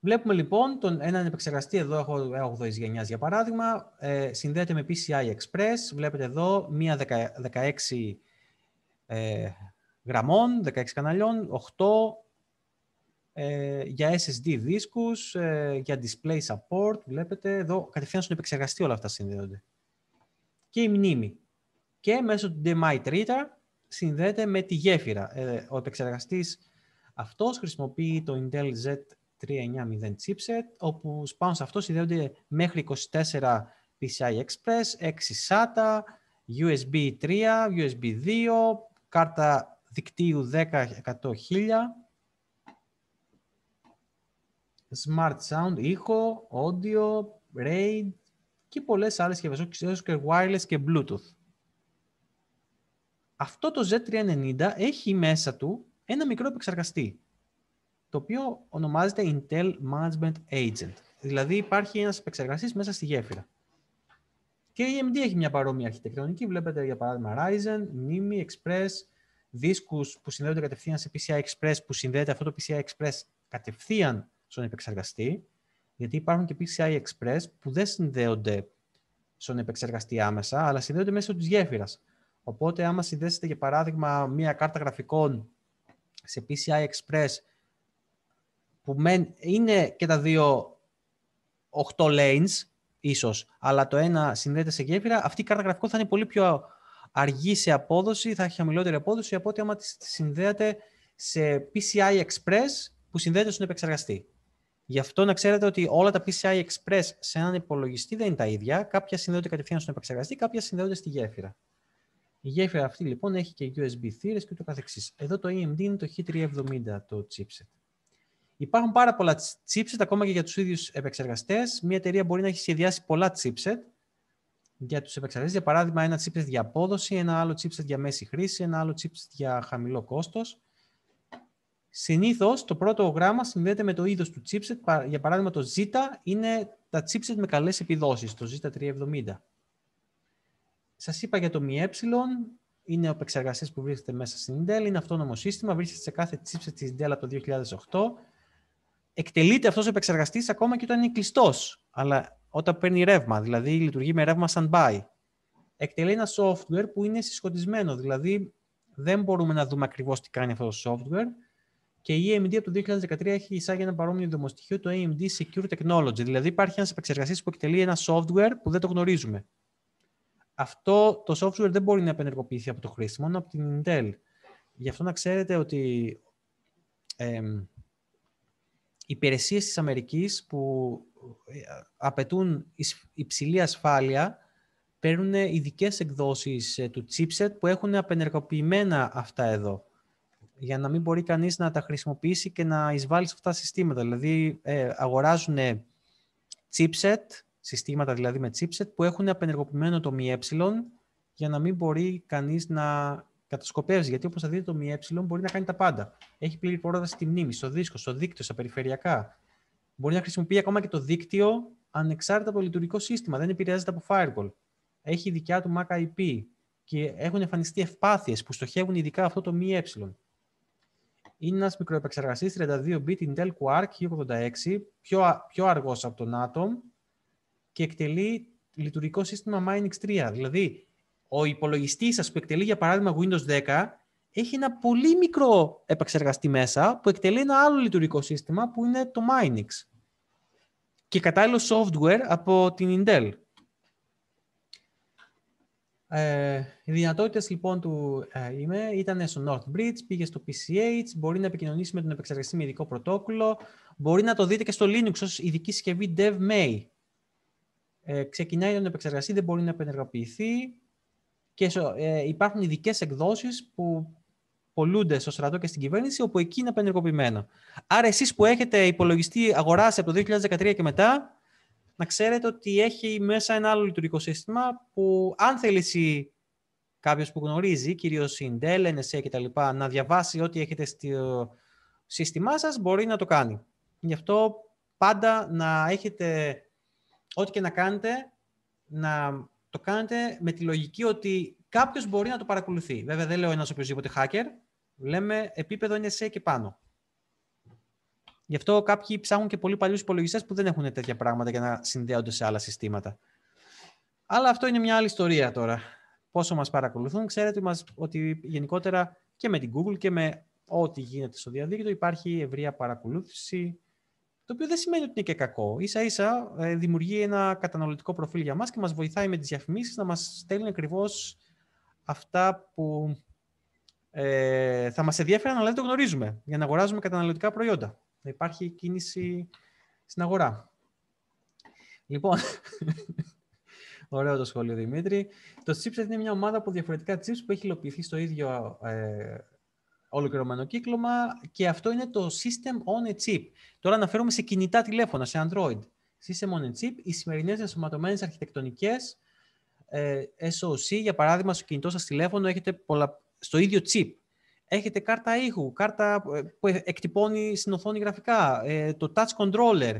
Speaker 1: Βλέπουμε λοιπόν τον, έναν επεξεργαστή, εδώ έχω 8ης γενιάς για παράδειγμα, ε, συνδέεται με PCI Express, βλέπετε εδώ μία 16 ε, γραμμών, 16 καναλιών, 8 ε, για SSD δίσκους, ε, για display support, βλέπετε εδώ κατευθείαν στον επεξεργαστή όλα αυτά συνδέονται. Και η μνήμη. Και μέσω του DMI Treater συνδέεται με τη γέφυρα. Ε, ο επεξεργαστής αυτός χρησιμοποιεί το Intel Z390 chipset, όπου πάνω σε αυτό συνδέονται μέχρι 24 PCI Express, 6 SATA, USB 3, USB 2, κάρτα δικτύου 10-100.000, smart sound, ήχο, audio, RAID και πολλές άλλες συσκευές, και wireless και Bluetooth. Αυτό το Z390 έχει μέσα του ένα μικρό επεξεργαστή, το οποίο ονομάζεται Intel Management Agent. Δηλαδή υπάρχει ένας επεξεργαστής μέσα στη γέφυρα. Και η AMD έχει μια παρόμοια αρχιτεκτονική. Βλέπετε για παράδειγμα Ryzen, NIMI, Express, δίσκους που συνδέονται κατευθείαν σε PCI Express, που συνδέεται αυτό το PCI Express κατευθείαν στον επεξεργαστή, γιατί υπάρχουν και PCI Express που δεν συνδέονται στον επεξεργαστή άμεσα, αλλά συνδέονται μέσω της γέφυρας. Οπότε, άμα συνδέσετε για παράδειγμα μία κάρτα γραφικών σε PCI Express, που είναι και τα δύο 8 lanes, ίσως, αλλά το ένα συνδέεται σε γέφυρα, αυτή η κάρτα γραφικών θα είναι πολύ πιο αργή σε απόδοση, θα έχει χαμηλότερη απόδοση από ό,τι άμα τη συνδέατε σε PCI Express που συνδέεται στον επεξεργαστή. Γι' αυτό να ξέρετε ότι όλα τα PCI Express σε έναν υπολογιστή δεν είναι τα ίδια. Κάποια συνδέονται κατευθείαν στον επεξεργαστή, κάποια συνδέονται στη γέφυρα. Η γέφυρα αυτή λοιπόν έχει και USB θύρες και ούτω καθεξής. Εδώ το AMD e είναι το H370 το chipset. Υπάρχουν πάρα πολλά chipset ακόμα και για τους ίδιους επεξεργαστές. Μια εταιρεία μπορεί να έχει σχεδιάσει πολλά chipset για τους επεξεργαστές. Για παράδειγμα ένα chipset για απόδοση, ένα άλλο chipset για μέση χρήση, ένα άλλο chipset για χαμηλό κόστος. Συνήθως το πρώτο γράμμα συνδέεται με το είδος του chipset. Για παράδειγμα το Z είναι τα chipset με καλές επιδόσεις, το Z370. Σας είπα για το ΜΕ, είναι ο επεξεργαστής που βρίσκεται μέσα στην Intel, είναι αυτόνομο σύστημα, βρίσκεται σε κάθε chipset της Intel από το 2008. Εκτελείται αυτός ο επεξεργαστής ακόμα και όταν είναι κλειστός. αλλά όταν παίρνει ρεύμα, δηλαδή λειτουργεί με ρεύμα standby. Εκτελεί ένα software που είναι συσκοτισμένο, δηλαδή δεν μπορούμε να δούμε ακριβώς τι κάνει αυτός το software. Και η AMD από το 2013 έχει εισάγει ένα παρόμοιο δημοστοιχείο, το AMD Secure Technology. Δηλαδή υπάρχει ένας επεξεργαστής που εκτελεί ένα software που δεν το γνωρίζουμε αυτό το software δεν μπορεί να επενεργοποιηθεί από το χρήστη, μόνο από την Intel. Γι' αυτό να ξέρετε ότι οι υπηρεσίες της Αμερικής που ε, απαιτούν υψηλή ασφάλεια παίρνουν ειδικές εκδόσεις ε, του chipset που έχουν απενεργοποιημένα αυτά εδώ για να μην μπορεί κανείς να τα χρησιμοποιήσει και να εισβάλλει σε αυτά τα συστήματα. Δηλαδή ε, αγοράζουν chipset συστήματα δηλαδή με chipset που έχουν απενεργοποιημένο το ΜΕ για να μην μπορεί κανείς να κατασκοπεύσει. Γιατί όπως θα δείτε το ΜΕ μπορεί να κάνει τα πάντα. Έχει πλήρη πρόοδο στη μνήμη, στο δίσκο, στο δίκτυο, στα περιφερειακά. Μπορεί να χρησιμοποιεί ακόμα και το δίκτυο ανεξάρτητα από το λειτουργικό σύστημα. Δεν επηρεάζεται από firewall. Έχει δικιά του MAC IP και έχουν εμφανιστεί ευπάθειες που στοχεύουν ειδικά αυτό το ΜΕ. Είναι ένας μικροεπεξεργαστής 32bit Intel Quark 86 πιο, πιο αργός από τον Atom, και εκτελεί λειτουργικό σύστημα Minix 3. Δηλαδή, ο υπολογιστής σας που εκτελεί, για παράδειγμα, Windows 10, έχει ένα πολύ μικρό επεξεργαστή μέσα που εκτελεί ένα άλλο λειτουργικό σύστημα που είναι το Minix. Και κατάλληλο software από την Intel. Ε, οι δυνατότητες λοιπόν του ε, είμαι, ήταν στο North Bridge, πήγε στο PCH, μπορεί να επικοινωνήσει με τον επεξεργαστή με ειδικό πρωτόκολλο, μπορεί να το δείτε και στο Linux ως ειδική συσκευή DevMay ε, ξεκινάει να επεξεργαστεί, δεν μπορεί να επενεργοποιηθεί και ε, υπάρχουν ειδικές εκδόσεις που πολλούνται στο στρατό και στην κυβέρνηση, όπου εκεί είναι απενεργοποιημένα. Άρα εσείς που έχετε υπολογιστή αγοράσει από το 2013 και μετά, να ξέρετε ότι έχει μέσα ένα άλλο λειτουργικό σύστημα που αν θέλει κάποιος που γνωρίζει, κυρίως Intel, NSA κτλ., να διαβάσει ό,τι έχετε στο σύστημά σας, μπορεί να το κάνει. Γι' αυτό πάντα να έχετε ό,τι και να κάνετε, να το κάνετε με τη λογική ότι κάποιος μπορεί να το παρακολουθεί. Βέβαια, δεν λέω ένας οποιοδήποτε hacker. Λέμε επίπεδο NSA και πάνω. Γι' αυτό κάποιοι ψάχνουν και πολύ παλιούς υπολογιστές που δεν έχουν τέτοια πράγματα για να συνδέονται σε άλλα συστήματα. Αλλά αυτό είναι μια άλλη ιστορία τώρα. Πόσο μας παρακολουθούν, ξέρετε μας, ότι γενικότερα και με την Google και με ό,τι γίνεται στο διαδίκτυο υπάρχει ευρεία παρακολούθηση το οποίο δεν σημαίνει ότι είναι και κακό. σα ίσα ε, δημιουργεί ένα καταναλωτικό προφίλ για μας και μας βοηθάει με τις διαφημίσεις να μας στέλνει ακριβώς αυτά που ε, θα μας ενδιαφέραν, αλλά δεν το γνωρίζουμε για να αγοράζουμε καταναλωτικά προϊόντα. Να υπάρχει κίνηση στην αγορά. Λοιπόν, ωραίο το σχόλιο Δημήτρη. Το Chipset είναι μια ομάδα από διαφορετικά chips που έχει υλοποιηθεί στο ίδιο ε, ολοκληρωμένο κύκλωμα και αυτό είναι το System on a Chip. Τώρα αναφέρομαι σε κινητά τηλέφωνα, σε Android. System on a Chip, οι σημερινές ενσωματωμένε αρχιτεκτονικές ε, SOC, για παράδειγμα, στο κινητό σας τηλέφωνο έχετε πολλα... στο ίδιο chip. Έχετε κάρτα ήχου, κάρτα ε, που εκτυπώνει στην οθόνη γραφικά, ε, το touch controller,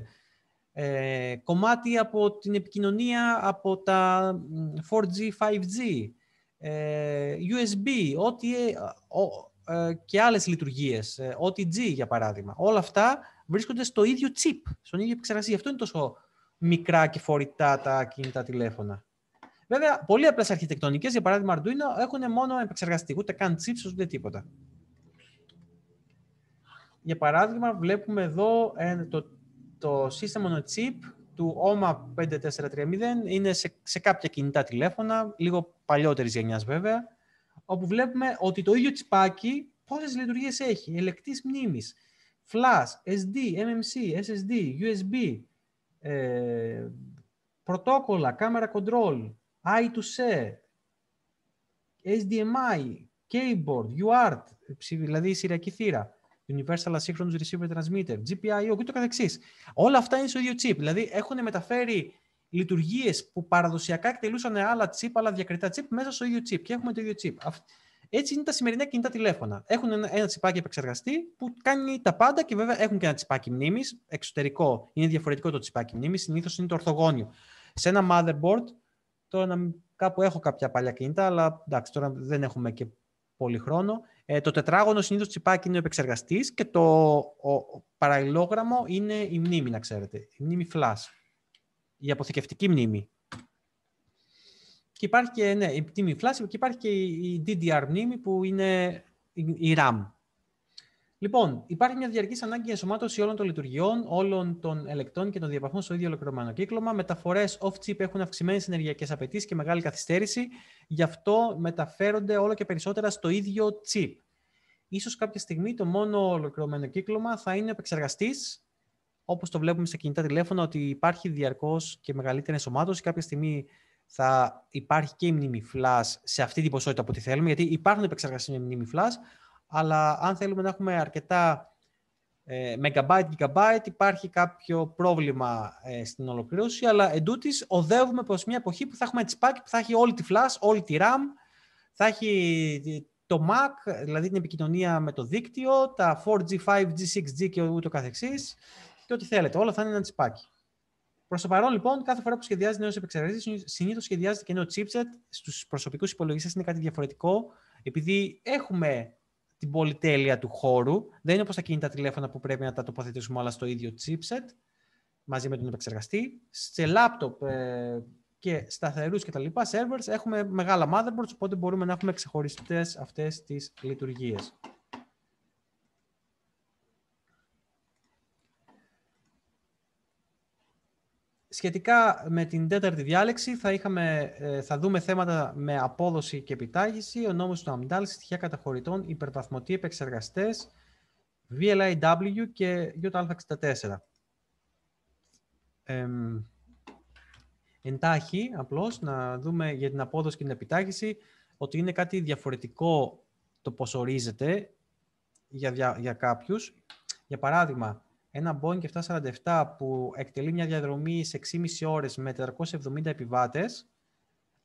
Speaker 1: ε, κομμάτι από την επικοινωνία από τα 4G, 5G, USB, ό,τι, ε, και άλλες λειτουργίες, OTG ε, για παράδειγμα. Όλα αυτά βρίσκονται στο ίδιο chip, στον ίδιο επεξεργασία. Αυτό είναι τόσο μικρά και φορητά τα κινητά τηλέφωνα. Βέβαια, πολύ απλές αρχιτεκτονικές, για παράδειγμα Arduino, έχουν μόνο επεξεργαστή, ούτε καν chips, ούτε τίποτα. Για παράδειγμα, βλέπουμε εδώ ε, το, το σύστημα chip του OMA 5430. Είναι σε, σε κάποια κινητά τηλέφωνα, λίγο παλιότερης γενιάς βέβαια όπου βλέπουμε ότι το ίδιο τσιπάκι πόσες λειτουργίες έχει. Ελεκτής μνήμης, flash, SD, MMC, SSD, USB, ε, πρωτόκολλα, camera control, I2C, HDMI, keyboard, UART, δηλαδή η σειριακή θύρα, Universal Asynchronous Receiver Transmitter, GPIO και το Όλα αυτά είναι στο ίδιο chip. Δηλαδή έχουν μεταφέρει λειτουργίες που παραδοσιακά εκτελούσαν άλλα chip, αλλά διακριτά chip μέσα στο ίδιο τσίπ Και έχουμε το ίδιο τσίπ. Έτσι είναι τα σημερινά κινητά τηλέφωνα. Έχουν ένα, ένα τσιπάκι επεξεργαστή που κάνει τα πάντα και βέβαια έχουν και ένα τσιπάκι μνήμης εξωτερικό. Είναι διαφορετικό το τσιπάκι μνήμης, συνήθως είναι το ορθογόνιο. Σε ένα motherboard, τώρα να κάπου έχω κάποια παλιά κινητά, αλλά εντάξει, τώρα δεν έχουμε και πολύ χρόνο. Ε, το τετράγωνο συνήθως τσιπάκι είναι ο επεξεργαστής και το ο, παραλληλόγραμμο είναι η μνήμη, να ξέρετε. Η μνήμη flash η αποθηκευτική μνήμη. Και υπάρχει και ναι, η μνήμη flash και υπάρχει και η DDR μνήμη που είναι η RAM. Λοιπόν, υπάρχει μια διαρκή ανάγκη για ενσωμάτωση όλων των λειτουργιών, όλων των ελεκτών και των διαπαθών στο ίδιο ολοκληρωμένο κύκλωμα. Μεταφορές off-chip έχουν αυξημένες ενεργειακές απαιτήσεις και μεγάλη καθυστέρηση, γι' αυτό μεταφέρονται όλο και περισσότερα στο ίδιο chip. Ίσως κάποια στιγμή το μόνο ολοκληρωμένο κύκλωμα θα είναι ο επεξεργαστής. Όπως το βλέπουμε στα κινητά τηλέφωνα, ότι υπάρχει διαρκώς και μεγαλύτερης ενσωμάτωση. Κάποια στιγμή θα υπάρχει και η μνήμη flash σε αυτή την ποσότητα που τη θέλουμε, γιατί υπάρχουν επεξεργασίες με μνήμη flash, αλλά αν θέλουμε να έχουμε αρκετά ε, megabyte, gigabyte, υπάρχει κάποιο πρόβλημα ε, στην ολοκλήρωση, αλλά εντούτοις οδεύουμε προς μια εποχή που θα έχουμε τη SPAC, που θα έχει όλη τη flash, όλη τη RAM, θα έχει ε, το MAC, δηλαδή την επικοινωνία με το δίκτυο, τα 4G, 5G, 6G και ούτω καθεξής, και ό,τι θέλετε. Όλα θα είναι ένα τσιπάκι. Προς το παρόν, λοιπόν, κάθε φορά που σχεδιάζει νέο επεξεργαστή, συνήθω σχεδιάζεται και νέο chipset. Στους προσωπικούς υπολογιστές είναι κάτι διαφορετικό, επειδή έχουμε την πολυτέλεια του χώρου. Δεν είναι όπως τα κινητά τηλέφωνα που πρέπει να τα τοποθετήσουμε όλα στο ίδιο chipset μαζί με τον επεξεργαστή. Σε laptop ε, και σταθερούς και servers, έχουμε μεγάλα motherboards, οπότε μπορούμε να έχουμε ξεχωριστές αυτές τις λειτουργίες. Σχετικά με την τέταρτη διάλεξη θα, είχαμε, ε, θα δούμε θέματα με απόδοση και επιτάγηση, ο νόμος του Αμντάλ, στοιχεία καταχωρητών, υπερβαθμωτοί επεξεργαστές, VLIW και uta 64 Ε, εντάχει, απλώς, να δούμε για την απόδοση και την επιτάχυση ότι είναι κάτι διαφορετικό το πώς ορίζεται για, για, για κάποιους. Για παράδειγμα, ένα Boeing 747 που εκτελεί μια διαδρομή σε 6,5 ώρες με 470 επιβάτες,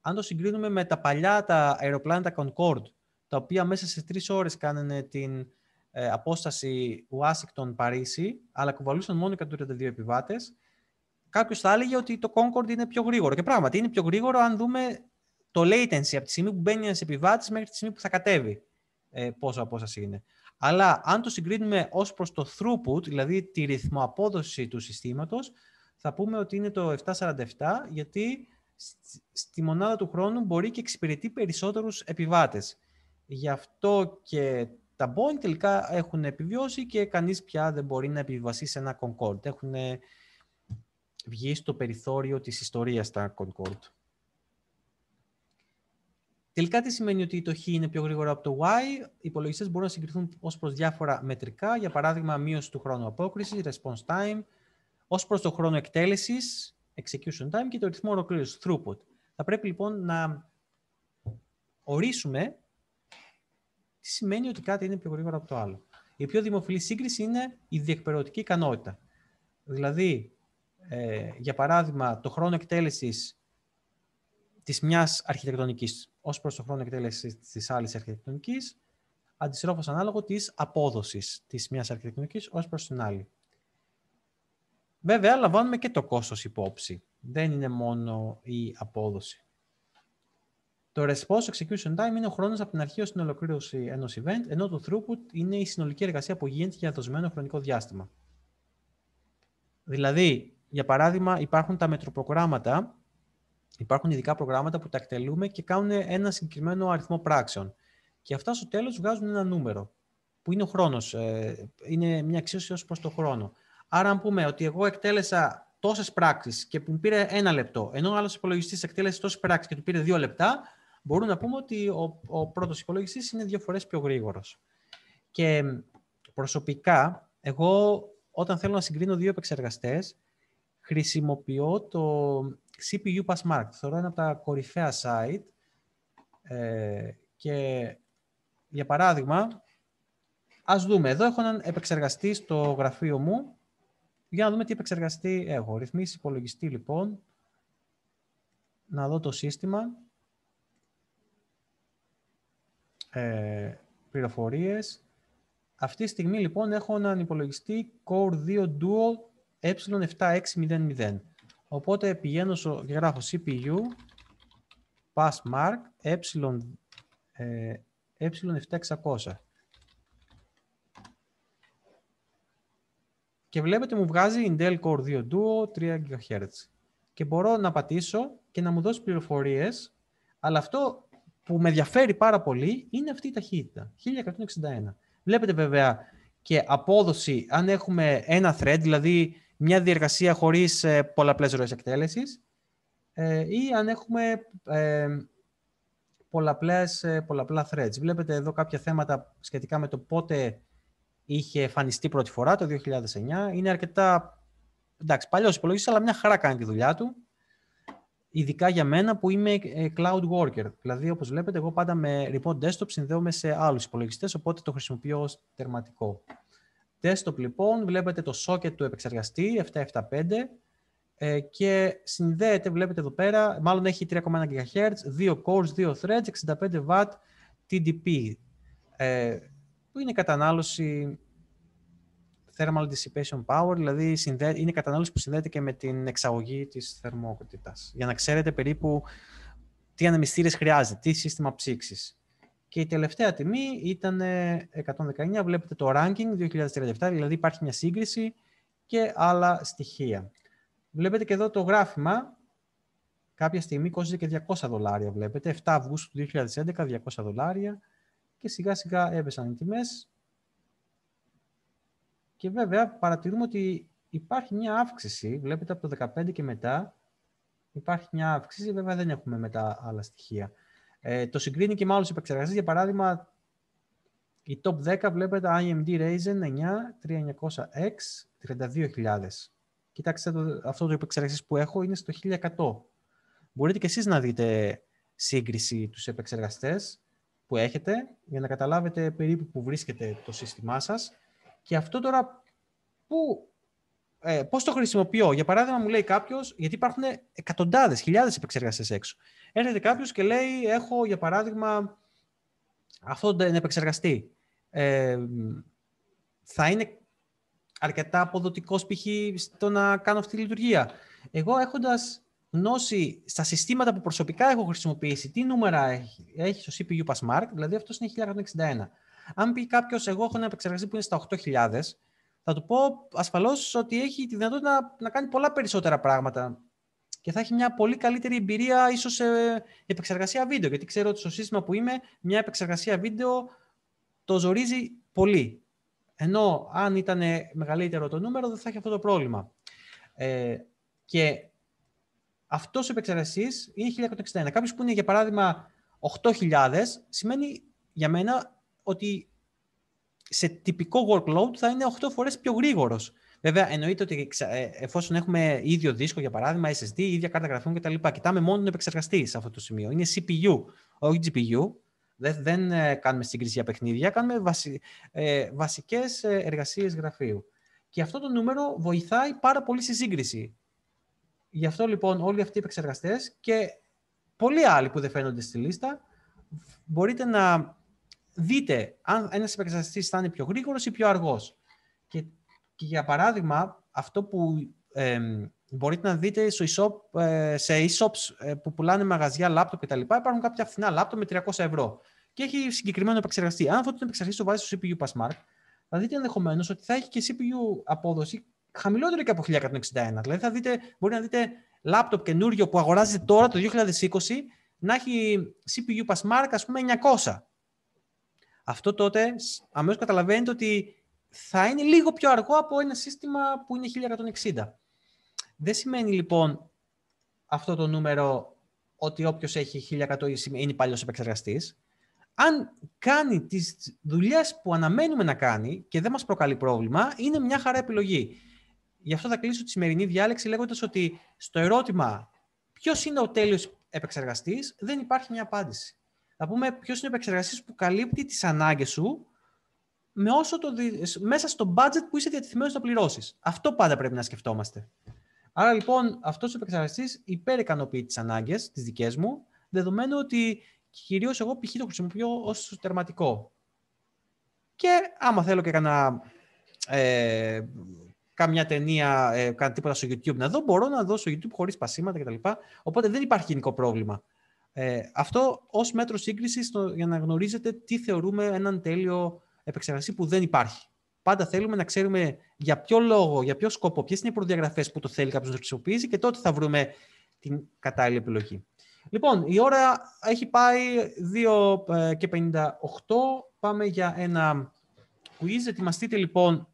Speaker 1: αν το συγκρίνουμε με τα παλιά τα αεροπλάνα τα Concorde, τα οποία μέσα σε 3 ώρες κάνανε την ε, αποσταση washington Ουάσιγκτον-Παρίσι, αλλά κουβαλούσαν μόνο 132 επιβάτες, κάποιος θα έλεγε ότι το Concorde είναι πιο γρήγορο. Και πράγματι είναι πιο γρήγορο αν δούμε το latency από τη στιγμή που μπαίνει ένας επιβάτης μέχρι τη στιγμή που θα κατέβει. Ε, πόσο απόσταση είναι. Αλλά αν το συγκρίνουμε ως προς το throughput, δηλαδή τη ρυθμοαπόδοση του συστήματος, θα πούμε ότι είναι το 747, γιατί στη μονάδα του χρόνου μπορεί και εξυπηρετεί περισσότερους επιβάτες. Γι' αυτό και τα Boeing τελικά έχουν επιβιώσει και κανείς πια δεν μπορεί να επιβιβαστεί σε ένα Concorde. Έχουν βγει στο περιθώριο της ιστορίας τα Concorde. Τελικά τι σημαίνει ότι το χ είναι πιο γρήγορο από το y. Οι υπολογιστές μπορούν να συγκριθούν ως προς διάφορα μετρικά, για παράδειγμα μείωση του χρόνου απόκρισης, response time, ως προς το χρόνο εκτέλεσης, execution time και το ρυθμό ολοκλήρωσης, throughput. Θα πρέπει λοιπόν να ορίσουμε τι σημαίνει ότι κάτι είναι πιο γρήγορο από το άλλο. Η πιο δημοφιλή σύγκριση είναι η διεκπαιρεωτική ικανότητα. Δηλαδή, ε, για παράδειγμα, το χρόνο εκτέλεσης. Της μιας αρχιτεκτονικής, ως προς το χρόνο εκτέλεσης της άλλης αρχιτεκτονικής, αντιστρόφως ανάλογο της απόδοσης της μιας αρχιτεκτονικής ως προς την άλλη. Βέβαια, λαμβάνουμε και το κόστος υπόψη. Δεν είναι μόνο η απόδοση. Το response execution time είναι ο χρόνος από την αρχή ως την ολοκλήρωση ενός event, ενώ το throughput είναι η συνολική εργασία που γίνεται για το δοσμένο χρονικό διάστημα. Δηλαδή, για παράδειγμα, υπάρχουν τα μετροπρογράμματα υπάρχουν ειδικά προγράμματα που τα εκτελούμε και κάνουν ένα συγκεκριμένο αριθμό πράξεων. Και αυτά στο τέλος βγάζουν ένα νούμερο, που είναι ο χρόνος. Ε, είναι μια αξίωση ως προς το χρόνο. Άρα αν πούμε ότι εγώ εκτέλεσα τόσες πράξεις και μου πήρε ένα λεπτό, ενώ ο άλλος υπολογιστής εκτέλεσε τόσες πράξεις και του πήρε δύο λεπτά, μπορούμε να πούμε ότι ο, ο πρώτος υπολογιστής είναι δύο φορές πιο γρήγορος. Και προσωπικά, εγώ όταν θέλω να συγκρίνω δύο επεξεργαστές, χρησιμοποιώ το CPU Passmark, θεωρώ ένα από τα κορυφαία site ε, και για παράδειγμα, ας δούμε, εδώ έχω έναν επεξεργαστή στο γραφείο μου για να δούμε τι επεξεργαστή έχω. ρυθμίσει υπολογιστή λοιπόν, να δω το σύστημα, ε, πληροφορίες. Αυτή τη στιγμή λοιπόν έχω έναν υπολογιστή Core 2 dual ε7600. Οπότε πηγαίνω στο, και γράφω CPU passmark ε, ε, 7600 ε Και βλέπετε μου βγάζει Intel Core 2 Duo 3 GHz. Και μπορώ να πατήσω και να μου δώσει πληροφορίες, αλλά αυτό που με ενδιαφέρει πάρα πολύ είναι αυτή η ταχύτητα, 1161. Βλέπετε βέβαια και απόδοση, αν έχουμε ένα thread, δηλαδή μια διεργασία χωρίς ε, πολλαπλές ροές εκτέλεσης ε, ή αν έχουμε ε, πολλαπλές, πολλαπλά threads. Βλέπετε εδώ κάποια θέματα σχετικά με το πότε είχε εμφανιστεί πρώτη φορά, το 2009. Είναι αρκετά εντάξει, παλιός υπολογιστής, αλλά μια χαρά κάνει τη δουλειά του. Ειδικά για μένα που είμαι cloud worker. Δηλαδή, όπως βλέπετε, εγώ πάντα με report desktop συνδέομαι σε άλλους υπολογιστές, οπότε το χρησιμοποιώ ως τερματικό. Desktop λοιπόν βλέπετε το socket του επεξεργαστή 775 ε, και συνδέεται, βλέπετε εδώ πέρα, μάλλον έχει 3,1 GHz, 2 cores, 2 threads, 65 W TDP, που είναι κατανάλωση thermal dissipation power, δηλαδή είναι κατανάλωση που συνδέεται και με την εξαγωγή της θερμότητας. για να ξέρετε περίπου τι ανεμιστήρες χρειάζεται, τι σύστημα ψήξης. Και η τελευταία τιμή ήταν 119, βλέπετε το ranking 2037, δηλαδή υπάρχει μια σύγκριση και άλλα στοιχεία. Βλέπετε και εδώ το γράφημα, κάποια στιγμή κόστιζε και 200 δολάρια, βλέπετε, 7 Αυγούστου του 2011, 200 δολάρια και σιγά σιγά έπεσαν οι τιμές. Και βέβαια παρατηρούμε ότι υπάρχει μια αύξηση, βλέπετε από το 2015 και μετά, υπάρχει μια αύξηση, βέβαια δεν έχουμε μετά άλλα στοιχεία. Ε, το συγκρίνει και με άλλους επεξεργαστές. Για παράδειγμα, η top 10 βλέπετε IMD Ryzen 9 3900X 32.000. Κοιτάξτε το, αυτό το επεξεργαστής που έχω είναι στο 1100. Μπορείτε και εσείς να δείτε σύγκριση τους επεξεργαστές που έχετε για να καταλάβετε περίπου που βρίσκεται το σύστημά σας. Και αυτό τώρα που ε, πώς το χρησιμοποιώ. Για παράδειγμα, μου λέει κάποιος, γιατί υπάρχουν εκατοντάδες, χιλιάδες επεξεργαστέ έξω. Έρχεται κάποιος και λέει: Έχω για παράδειγμα αυτό τον επεξεργαστή. Ε, θα είναι αρκετά αποδοτικός π.χ. στο να κάνω αυτή τη λειτουργία. Εγώ έχοντας γνώση στα συστήματα που προσωπικά έχω χρησιμοποιήσει, τι νούμερα έχει, έχει στο CPU Passmark, δηλαδή αυτός είναι 1161. Αν πει κάποιος, εγώ έχω ένα επεξεργαστή που είναι στα 8.000 θα του πω ασφαλώς ότι έχει τη δυνατότητα να, να κάνει πολλά περισσότερα πράγματα και θα έχει μια πολύ καλύτερη εμπειρία ίσως σε επεξεργασία βίντεο. Γιατί ξέρω ότι στο σύστημα που είμαι, μια επεξεργασία βίντεο το ζορίζει πολύ. Ενώ αν ήταν μεγαλύτερο το νούμερο, δεν θα έχει αυτό το πρόβλημα. Ε, και αυτός ο επεξεργαστή είναι 1161. Κάποιος που είναι για παράδειγμα 8000, σημαίνει για μένα ότι σε τυπικό workload θα είναι 8 φορές πιο γρήγορος. Βέβαια, εννοείται ότι ε, εφόσον έχουμε ίδιο δίσκο, για παράδειγμα, SSD, ίδια κάρτα γραφείων κτλ. Κοιτάμε μόνο τον επεξεργαστή σε αυτό το σημείο. Είναι CPU, όχι GPU. Δεν, ε, κάνουμε σύγκριση για παιχνίδια, κάνουμε βασι, ε, βασικές ε, εργασίες γραφείου. Και αυτό το νούμερο βοηθάει πάρα πολύ στη σύγκριση. Γι' αυτό λοιπόν όλοι αυτοί οι επεξεργαστές και πολλοί άλλοι που δεν φαίνονται στη λίστα μπορείτε να δείτε αν ένας επεξεργαστής θα είναι πιο γρήγορος ή πιο αργός. Και, και για παράδειγμα, αυτό που ε, μπορείτε να δείτε σε e-shop, ε, σε e-shops ε, που πουλάνε μαγαζιά, λάπτοπ κτλ. Υπάρχουν κάποια φθηνά λάπτοπ με 300 ευρώ. Και έχει συγκεκριμένο επεξεργαστή. Αν αυτό το επεξεργαστή το βάζει στο CPU Passmark, θα δείτε ενδεχομένως ότι θα έχει και CPU απόδοση χαμηλότερη και από 1161. Δηλαδή θα δείτε, μπορεί να δείτε λάπτοπ καινούριο που αγοράζεται τώρα το 2020 να έχει CPU Passmark ας πούμε 900 αυτό τότε αμέσως καταλαβαίνετε ότι θα είναι λίγο πιο αργό από ένα σύστημα που είναι 1160. Δεν σημαίνει λοιπόν αυτό το νούμερο ότι όποιος έχει 1100 είναι παλιός επεξεργαστής. Αν κάνει τις δουλειές που αναμένουμε να κάνει και δεν μας προκαλεί πρόβλημα, είναι μια χαρά επιλογή. Γι' αυτό θα κλείσω τη σημερινή διάλεξη λέγοντας ότι στο ερώτημα ποιος είναι ο τέλειος επεξεργαστής, δεν υπάρχει μια απάντηση θα πούμε ποιος είναι ο επεξεργαστής που καλύπτει τις ανάγκες σου με όσο το, μέσα στο budget που είσαι διατεθειμένος να πληρώσεις. Αυτό πάντα πρέπει να σκεφτόμαστε. Άρα λοιπόν, αυτός ο επεξεργαστής υπερικανοποιεί τις ανάγκες, τις δικές μου, δεδομένου ότι κυρίως εγώ π.χ. το χρησιμοποιώ ως τερματικό. Και άμα θέλω και κανένα. Ε, καμιά ταινία, ε, τίποτα στο YouTube να δω, μπορώ να δω στο YouTube χωρίς πασίματα κτλ. Οπότε δεν υπάρχει γενικό πρόβλημα. Ε, αυτό ως μέτρο σύγκρισης για να γνωρίζετε τι θεωρούμε έναν τέλειο επεξεργαστή που δεν υπάρχει. Πάντα θέλουμε να ξέρουμε για ποιο λόγο, για ποιο σκοπό, ποιες είναι οι προδιαγραφές που το θέλει κάποιος να χρησιμοποιήσει και τότε θα βρούμε την κατάλληλη επιλογή. Λοιπόν, η ώρα έχει πάει 2 ε, και 58. Πάμε για ένα quiz. Ετοιμαστείτε λοιπόν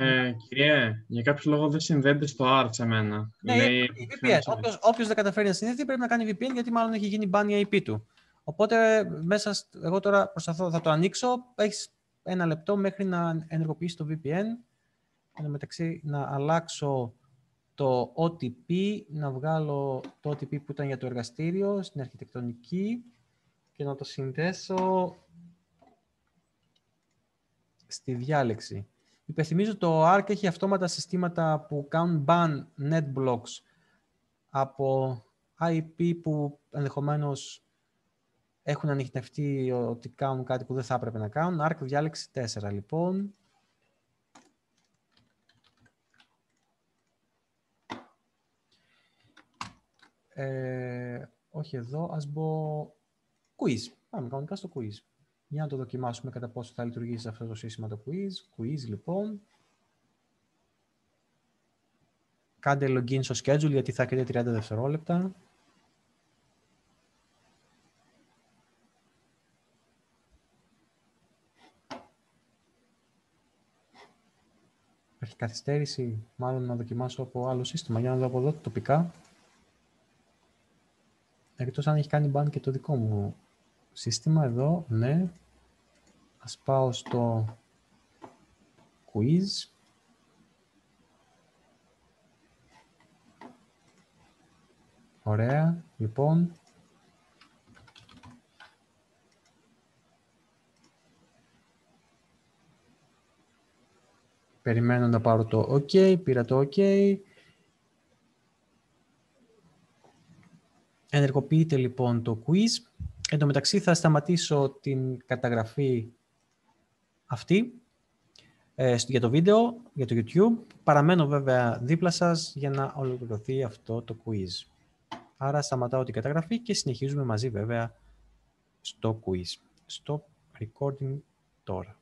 Speaker 1: ε, κυρία, για κάποιο λόγο δεν συνδέεται στο ART σε μένα. Ναι, Λέει, VPN. Όποιος, δεν καταφέρει να συνδέεται πρέπει να κάνει VPN γιατί μάλλον έχει γίνει ban η IP του. Οπότε μέσα, εγώ τώρα προσπαθώ, θα το ανοίξω, έχεις ένα λεπτό μέχρι να ενεργοποιήσεις το VPN. Εν μεταξύ να αλλάξω το OTP, να βγάλω το OTP που ήταν για το εργαστήριο στην αρχιτεκτονική και να το συνδέσω στη διάλεξη. Υπενθυμίζω το ARC έχει αυτόματα συστήματα που κάνουν ban net blocks από IP που ενδεχομένως έχουν ανοιχνευτεί ότι κάνουν κάτι που δεν θα έπρεπε να κάνουν. ARC διάλεξη 4 λοιπόν. Ε, όχι εδώ, ας μπω quiz. Πάμε κανονικά στο quiz για να το δοκιμάσουμε κατά πόσο θα λειτουργήσει αυτό το σύστημα το quiz. Quiz, λοιπόν. Κάντε login στο schedule γιατί θα έχετε 30 δευτερόλεπτα. Έχει καθυστέρηση, μάλλον να δοκιμάσω από άλλο σύστημα. Για να δω από εδώ τοπικά. Εκτός αν έχει κάνει μπάν και το δικό μου σύστημα εδώ, ναι. Ας πάω στο quiz. Ωραία, λοιπόν. Περιμένω να πάρω το OK, πήρα το OK. Ενεργοποιείται λοιπόν το quiz. Εν τω μεταξύ θα σταματήσω την καταγραφή αυτή ε, για το βίντεο, για το YouTube. Παραμένω βέβαια δίπλα σας για να ολοκληρωθεί αυτό το quiz. Άρα σταματάω την καταγραφή και συνεχίζουμε μαζί βέβαια στο quiz, στο recording τώρα.